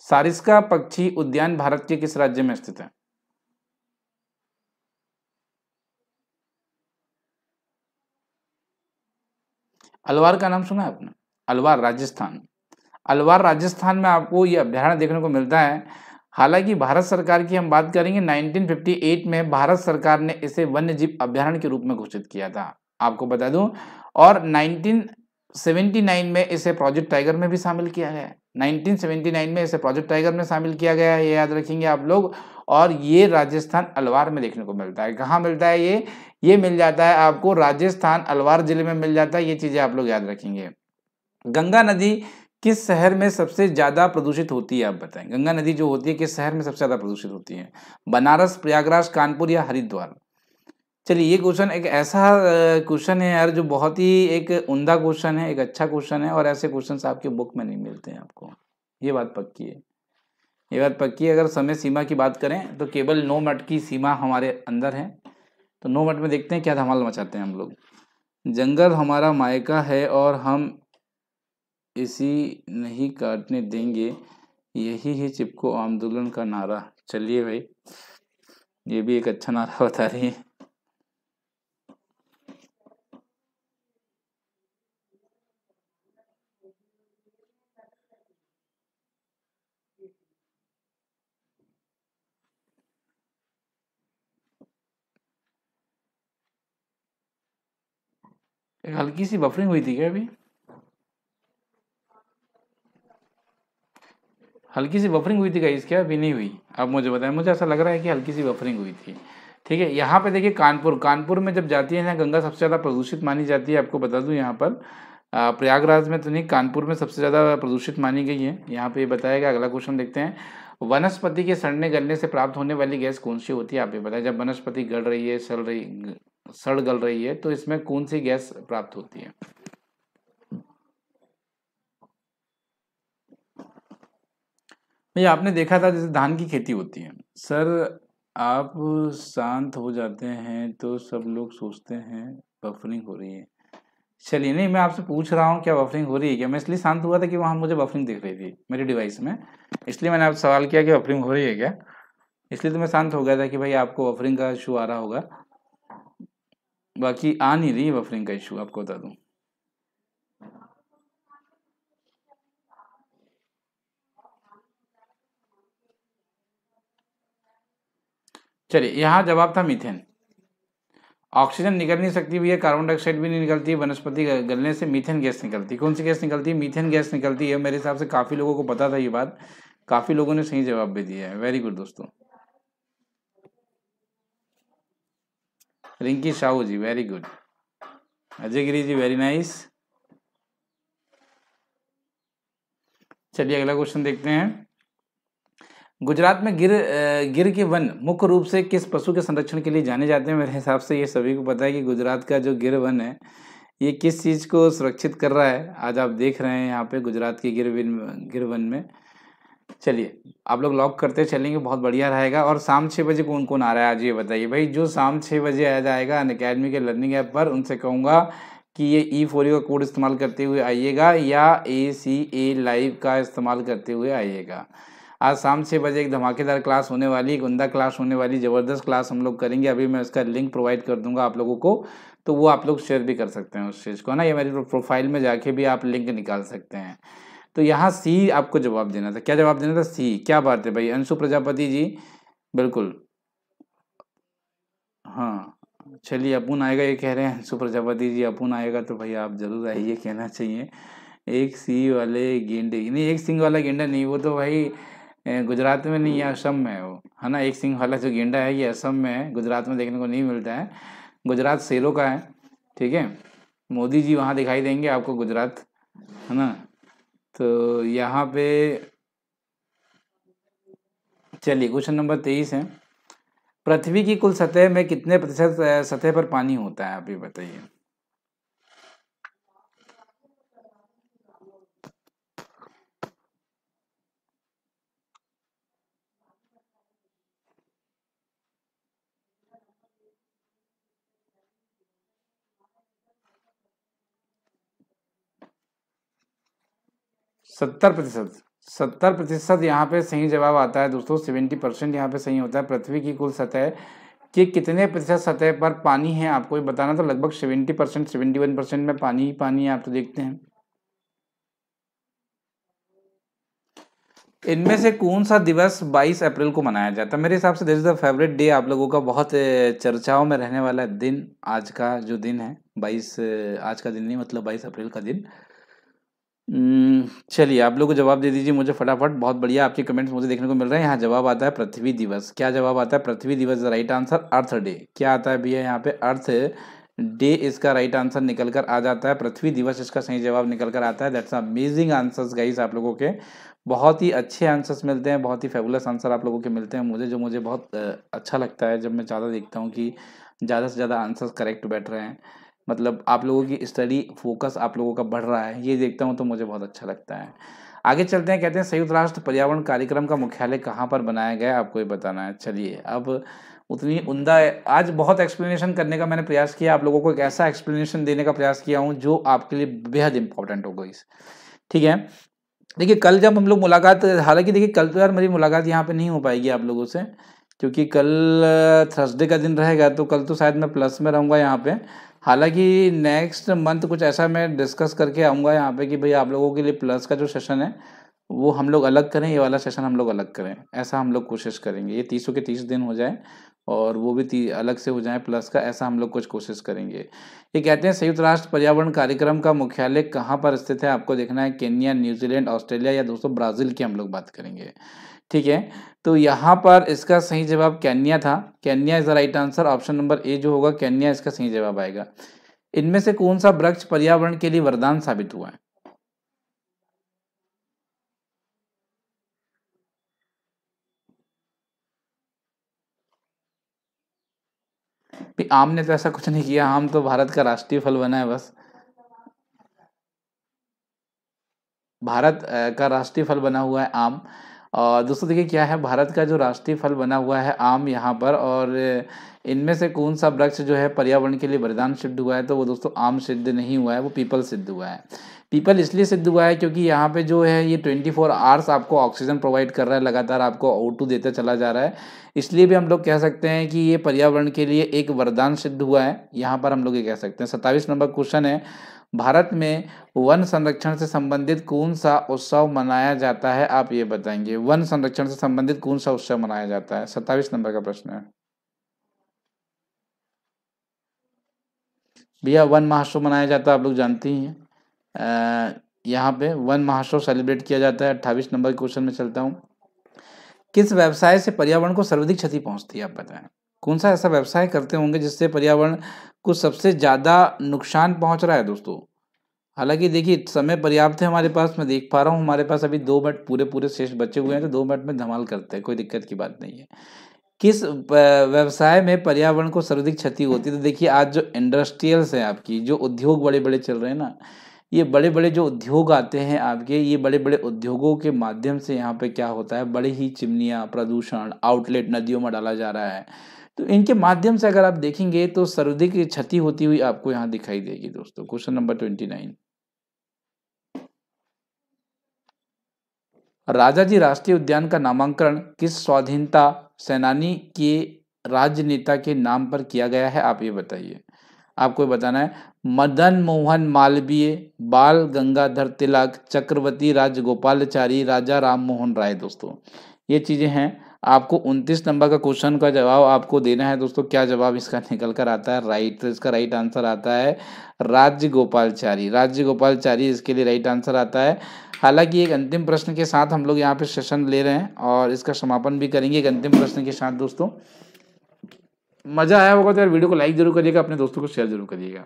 S1: सारिस्का पक्षी उद्यान भारत के किस राज्य में स्थित है अलवार का नाम सुना है आपने अलवार राजस्थान अलवार राजस्थान में आपको यह अभ्यारण देखने को मिलता है हालांकि भारत सरकार की हम बात करेंगे 1958 में भारत सरकार ने इसे वन्यजीव जीव अभ्यारण्य के रूप में घोषित किया था आपको बता दूं और 1979 में इसे प्रोजेक्ट टाइगर में भी शामिल किया गया है 1979 में इसे प्रोजेक्ट टाइगर में शामिल किया गया है ये याद रखेंगे आप लोग और ये राजस्थान अलवार में देखने को मिलता है कहाँ मिलता है ये ये मिल जाता है आपको राजस्थान अलवार जिले में मिल जाता है ये चीज़ें आप लोग याद रखेंगे गंगा नदी किस शहर में सबसे ज़्यादा प्रदूषित होती है आप बताएं गंगा नदी जो होती है किस शहर में सबसे ज़्यादा प्रदूषित होती है बनारस प्रयागराज कानपुर या हरिद्वार चलिए ये क्वेश्चन एक ऐसा क्वेश्चन है यार जो बहुत ही एक उमदा क्वेश्चन है एक अच्छा क्वेश्चन है और ऐसे क्वेश्चन आपके बुक में नहीं मिलते हैं आपको ये बात पक्की है ये बात पक्की है अगर समय सीमा की बात करें तो केवल नौ मिनट की सीमा हमारे अंदर है तो नौ मिनट में देखते हैं क्या धमाल मचाते हैं हम लोग जंगल हमारा मायका है और हम इसी नहीं काटने देंगे यही है चिपको आंदोलन का नारा चलिए भाई ये भी एक अच्छा नारा बता रही है एक हल्की सी बफरिंग हुई थी क्या अभी हल्की सी बफरिंग हुई थी गाइस क्या अभी नहीं हुई अब मुझे बताएं मुझे ऐसा लग रहा है कि हल्की सी बफरिंग हुई थी ठीक है यहाँ पे देखिए कानपुर कानपुर में जब जाती है ना गंगा सबसे ज़्यादा प्रदूषित मानी जाती है आपको बता दूँ यहाँ पर प्रयागराज में तो नहीं कानपुर में सबसे ज़्यादा प्रदूषित मानी गई है यहाँ पे ये बताया गया अगला क्वेश्चन देखते हैं वनस्पति के सड़ने गलने से प्राप्त होने वाली गैस कौन सी होती है आप ये बताएं जब वनस्पति गल रही है सड़ रही सड़ गल रही है तो इसमें कौन सी गैस प्राप्त होती है भैया आपने देखा था जैसे धान की खेती होती है सर आप शांत हो जाते हैं तो सब लोग सोचते हैं बफरिंग हो रही है चलिए नहीं मैं आपसे पूछ रहा हूँ क्या बफरिंग हो रही है क्या मैं इसलिए शांत हुआ था कि वहाँ मुझे बफरिंग दिख रही थी मेरे डिवाइस में इसलिए मैंने आपसे सवाल किया कि बफरिंग हो रही है क्या इसलिए तो मैं शांत हो गया था कि भाई आपको बफरिंग का इशू आ रहा होगा बाकी आ नहीं रही बफरिंग का इशू आपको बता दूं चलिए यहां जवाब था मीथेन ऑक्सीजन निकल नहीं सकती भी है कार्बन डाइऑक्साइड भी नहीं निकलती है वनस्पति गलने से मीथेन गैस निकलती है कौन सी गैस निकलती है मीथेन गैस निकलती है मेरे हिसाब से काफ़ी लोगों को पता था ये बात काफ़ी लोगों ने सही जवाब भी दिया है वेरी गुड दोस्तों Rinki Sahu ji very good Ajay Giri ji very nice चलिए अगला क्वेश्चन देखते हैं गुजरात में गिर गिर के वन मुख्य रूप से किस पशु के संरक्षण के लिए जाने जाते हैं मेरे हिसाब से ये सभी को पता है कि गुजरात का जो गिर वन है ये किस चीज़ को सुरक्षित कर रहा है आज आप देख रहे हैं यहाँ पे गुजरात के गिर गिर वन में चलिए आप लोग लॉक करते चलेंगे बहुत बढ़िया रहेगा और शाम छः बजे कौन कौन आ रहा है आज ये बताइए भाई जो शाम छः बजे आ जाएगा अन अकेडमी के लर्निंग ऐप पर उनसे कहूँगा कि ये ई e फोरियो e का कोड इस्तेमाल करते हुए आइएगा या ए सी ए लाइव का इस्तेमाल करते हुए आइएगा आज शाम छः बजे एक धमाकेदार क्लास होने वाली एक उमदा क्लास होने वाली ज़बरदस्त क्लास हम लोग करेंगे अभी मैं उसका लिंक प्रोवाइड कर दूंगा आप लोगों को तो वो आप लोग शेयर भी कर सकते हैं उस चीज़ को ना ये मेरी प्रोफाइल में जाके भी आप लिंक निकाल सकते हैं तो यहाँ सी आपको जवाब देना था क्या जवाब देना था सी क्या बात है भाई अंशु प्रजापति जी बिल्कुल हाँ चलिए अपुन आएगा ये कह रहे हैं अंशु प्रजापति जी अपुन आएगा तो भाई आप जरूर आइए कहना चाहिए एक सी वाले गेंडे नहीं एक सिंह वाला गेंडा नहीं वो तो भाई गुजरात में नहीं है असम में है वो है ना एक सिंह वाला जो गेंडा है ये असम में है गुजरात में देखने को नहीं मिलता है गुजरात शेरों का है ठीक है मोदी जी वहाँ दिखाई देंगे आपको गुजरात है ना तो यहाँ पे चलिए क्वेश्चन नंबर तेईस है पृथ्वी की कुल सतह में कितने प्रतिशत सतह पर पानी होता है आप ये बताइए सत्तर प्रतिशत सत्तर प्रतिशत यहाँ पे सही जवाब आता है दोस्तों सेवेंटी परसेंट यहाँ पे सही होता है पृथ्वी की कुल सतह कि कितने प्रतिशत सतह पर पानी है आपको ये बताना तो लगभग seventy percent seventy one percent में पानी ही पानी है आप तो देखते हैं इनमें से कौन सा दिवस 22 अप्रैल को मनाया जाता है मेरे हिसाब से this is the favourite day आप लोगों का बहुत चर्चाओं में रहने वाला दिन आज का जो दिन है 22 आज का दिन नहीं मतलब 22 अप्रैल का दिन हम्म, चलिए आप लोग को जवाब दे दीजिए मुझे फटाफट बहुत बढ़िया आपके कमेंट्स मुझे देखने को मिल रहे हैं यहाँ जवाब आता है पृथ्वी दिवस क्या जवाब आता है पृथ्वी दिवस राइट आंसर अर्थ डे क्या आता है भैया यहाँ पे अर्थ डे इसका राइट आंसर निकल कर आ जाता है पृथ्वी दिवस इसका सही जवाब निकल कर आता है दैट्स अमेजिंग आंसर्स गाइस आप लोगों के बहुत ही अच्छे आंसर्स मिलते हैं बहुत ही फेबुलस आंसर आप लोगों के मिलते हैं मुझे जो मुझे बहुत अच्छा लगता है जब मैं ज़्यादा देखता हूँ कि ज़्यादा से ज़्यादा आंसर्स करेक्ट बैठ रहे हैं मतलब आप लोगों की स्टडी फोकस आप लोगों का बढ़ रहा है ये देखता हूँ तो मुझे बहुत अच्छा लगता है आगे चलते हैं कहते हैं संयुक्त राष्ट्र पर्यावरण कार्यक्रम का मुख्यालय कहाँ पर बनाया गया आपको ये बताना है चलिए अब उतनी उमदा आज बहुत एक्सप्लेनेशन करने का मैंने प्रयास किया आप लोगों को एक ऐसा एक्सप्लेनेशन देने का प्रयास किया हूँ जो आपके लिए बेहद इंपॉर्टेंट होगा इस ठीक है देखिए कल जब हम लोग मुलाकात हालांकि देखिए कल तो यार मेरी मुलाकात यहाँ पे नहीं हो पाएगी आप लोगों से क्योंकि कल थर्सडे का दिन रहेगा तो कल तो शायद मैं प्लस में रहूँगा यहाँ पे हालांकि नेक्स्ट मंथ कुछ ऐसा मैं डिस्कस करके आऊँगा यहाँ पे कि भाई आप लोगों के लिए प्लस का जो सेशन है वो हम लोग अलग करें ये वाला सेशन हम लोग अलग करें ऐसा हम लोग कोशिश करेंगे ये तीसों के तीस दिन हो जाए और वो भी अलग से हो जाए प्लस का ऐसा हम लोग कुछ कोशिश करेंगे ये कहते हैं संयुक्त राष्ट्र पर्यावरण कार्यक्रम का मुख्यालय कहाँ पर स्थित है आपको देखना है केन्या न्यूजीलैंड ऑस्ट्रेलिया या दोस्तों ब्राज़ील की हम लोग बात करेंगे ठीक है तो यहाँ पर इसका सही जवाब कैनिया था Kenya is the right answer option number A जो होगा कैनिया इसका सही जवाब आएगा इनमें से कौन सा वृक्ष पर्यावरण के लिए वरदान साबित हुआ है आम ने तो ऐसा कुछ नहीं किया आम तो भारत का राष्ट्रीय फल बना है बस भारत का राष्ट्रीय फल बना हुआ है आम और दोस्तों देखिए क्या है भारत का जो राष्ट्रीय फल बना हुआ है आम यहाँ पर और इनमें से कौन सा वृक्ष जो है पर्यावरण के लिए वरदान सिद्ध हुआ है तो वो दोस्तों आम सिद्ध नहीं हुआ है वो पीपल सिद्ध हुआ है पीपल इसलिए सिद्ध हुआ है क्योंकि यहाँ पे जो है ये 24 फोर आवर्स आपको ऑक्सीजन प्रोवाइड कर रहा है लगातार आपको ओ देता चला जा रहा है इसलिए भी हम लोग कह सकते हैं कि ये पर्यावरण के लिए एक वरदान सिद्ध हुआ है यहाँ पर हम लोग ये कह सकते हैं सत्ताईस नंबर क्वेश्चन है भारत में वन संरक्षण से संबंधित कौन सा उत्सव मनाया जाता है आप ये बताएंगे वन संरक्षण से संबंधित कौन सा उत्सव मनाया जाता है सत्ताईस नंबर का प्रश्न है भैया वन महोत्सव मनाया जाता है आप लोग जानते ही हैं यहाँ पे वन महोत्सव सेलिब्रेट किया जाता है अट्ठावी नंबर क्वेश्चन में चलता हूँ किस व्यवसाय से पर्यावरण को सर्वाधिक क्षति पहुंचती है आप बताएं कौन सा ऐसा व्यवसाय करते होंगे जिससे पर्यावरण को सबसे ज़्यादा नुकसान पहुंच रहा है दोस्तों हालांकि देखिए समय पर्याप्त है हमारे पास मैं देख पा रहा हूँ हमारे पास अभी दो मिनट पूरे पूरे शेष बचे हुए हैं तो दो मिनट में धमाल करते हैं कोई दिक्कत की बात नहीं है किस व्यवसाय में पर्यावरण को सर्वाधिक क्षति होती है तो देखिए आज जो इंडस्ट्रियल्स हैं आपकी जो उद्योग बड़े बड़े चल रहे हैं ना ये बड़े बड़े जो उद्योग आते हैं आपके ये बड़े बड़े उद्योगों के माध्यम से यहाँ पे क्या होता है बड़े ही चिमनियाँ प्रदूषण आउटलेट नदियों में डाला जा रहा है तो इनके माध्यम से अगर आप देखेंगे तो सर्वाधिक क्षति होती हुई आपको यहाँ दिखाई देगी दोस्तों क्वेश्चन नंबर ट्वेंटी नाइन जी राष्ट्रीय उद्यान का नामांकन किस स्वाधीनता सेनानी के राजनेता के नाम पर किया गया है आप ये बताइए आपको बताना है मदन मोहन मालवीय बाल गंगाधर तिलक चक्रवर्ती राजगोपालचारी राजा राम मोहन राय दोस्तों ये चीज़ें हैं आपको उनतीस नंबर का क्वेश्चन का जवाब आपको देना है दोस्तों क्या जवाब इसका निकल कर आता है राइट तो इसका राइट आंसर आता है राज्य गोपालचारी राज्य गोपालचारी इसके लिए राइट आंसर आता है हालांकि एक अंतिम प्रश्न के साथ हम लोग यहाँ पे सेशन ले रहे हैं और इसका समापन भी करेंगे एक अंतिम प्रश्न के साथ दोस्तों मजा आया होगा तो यार वीडियो को लाइक जरूर करिएगा अपने दोस्तों को शेयर जरूर करिएगा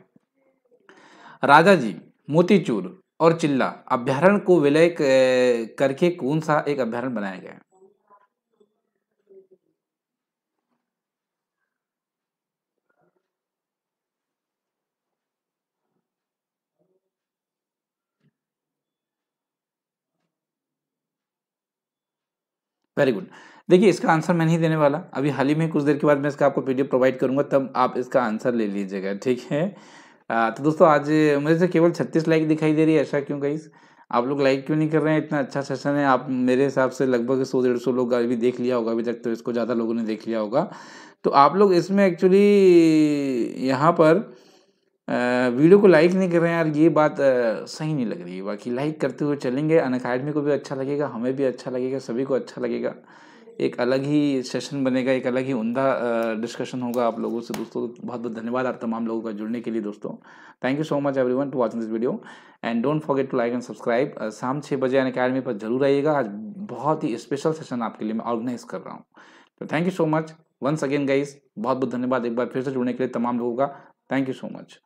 S1: राजा जी मोतीचूर और चिल्ला अभ्यारण को विलय करके कौन सा एक अभ्यारण बनाया गया वेरी गुड देखिए इसका आंसर मैं नहीं देने वाला अभी हाल ही में कुछ देर के बाद मैं इसका आपको पीडीएफ प्रोवाइड करूंगा तब आप इसका आंसर ले लीजिएगा ठीक है आ, तो दोस्तों आज मुझे से केवल छत्तीस लाइक दिखाई दे रही है ऐसा क्यों गई आप लोग लाइक क्यों नहीं कर रहे हैं इतना अच्छा सेशन है आप मेरे हिसाब से लगभग सौ डेढ़ सौ लोग अभी देख लिया होगा अभी तक तो इसको ज़्यादा लोगों ने देख लिया होगा तो आप लोग इसमें एक्चुअली यहाँ पर वीडियो को लाइक नहीं कर रहे हैं यार ये बात सही नहीं लग रही है बाकी लाइक करते हुए चलेंगे अन अकेडमी को भी अच्छा लगेगा हमें भी अच्छा लगेगा सभी को अच्छा लगेगा एक अलग ही सेशन बनेगा एक अलग ही उमदा डिस्कशन होगा आप लोगों से दोस्तों बहुत बहुत धन्यवाद आप तमाम लोगों का जुड़ने के लिए दोस्तों thank you so much everyone to watching this video and don't forget to like and subscribe शाम छः बजे अन अकेडमी पर जरूर आइएगा आज बहुत ही स्पेशल सेशन आपके लिए मैं ऑर्गेनाइज कर रहा हूँ तो thank you so much once again guys बहुत बहुत धन्यवाद एक बार फिर से जुड़ने के लिए तमाम लोगों का थैंक यू सो मच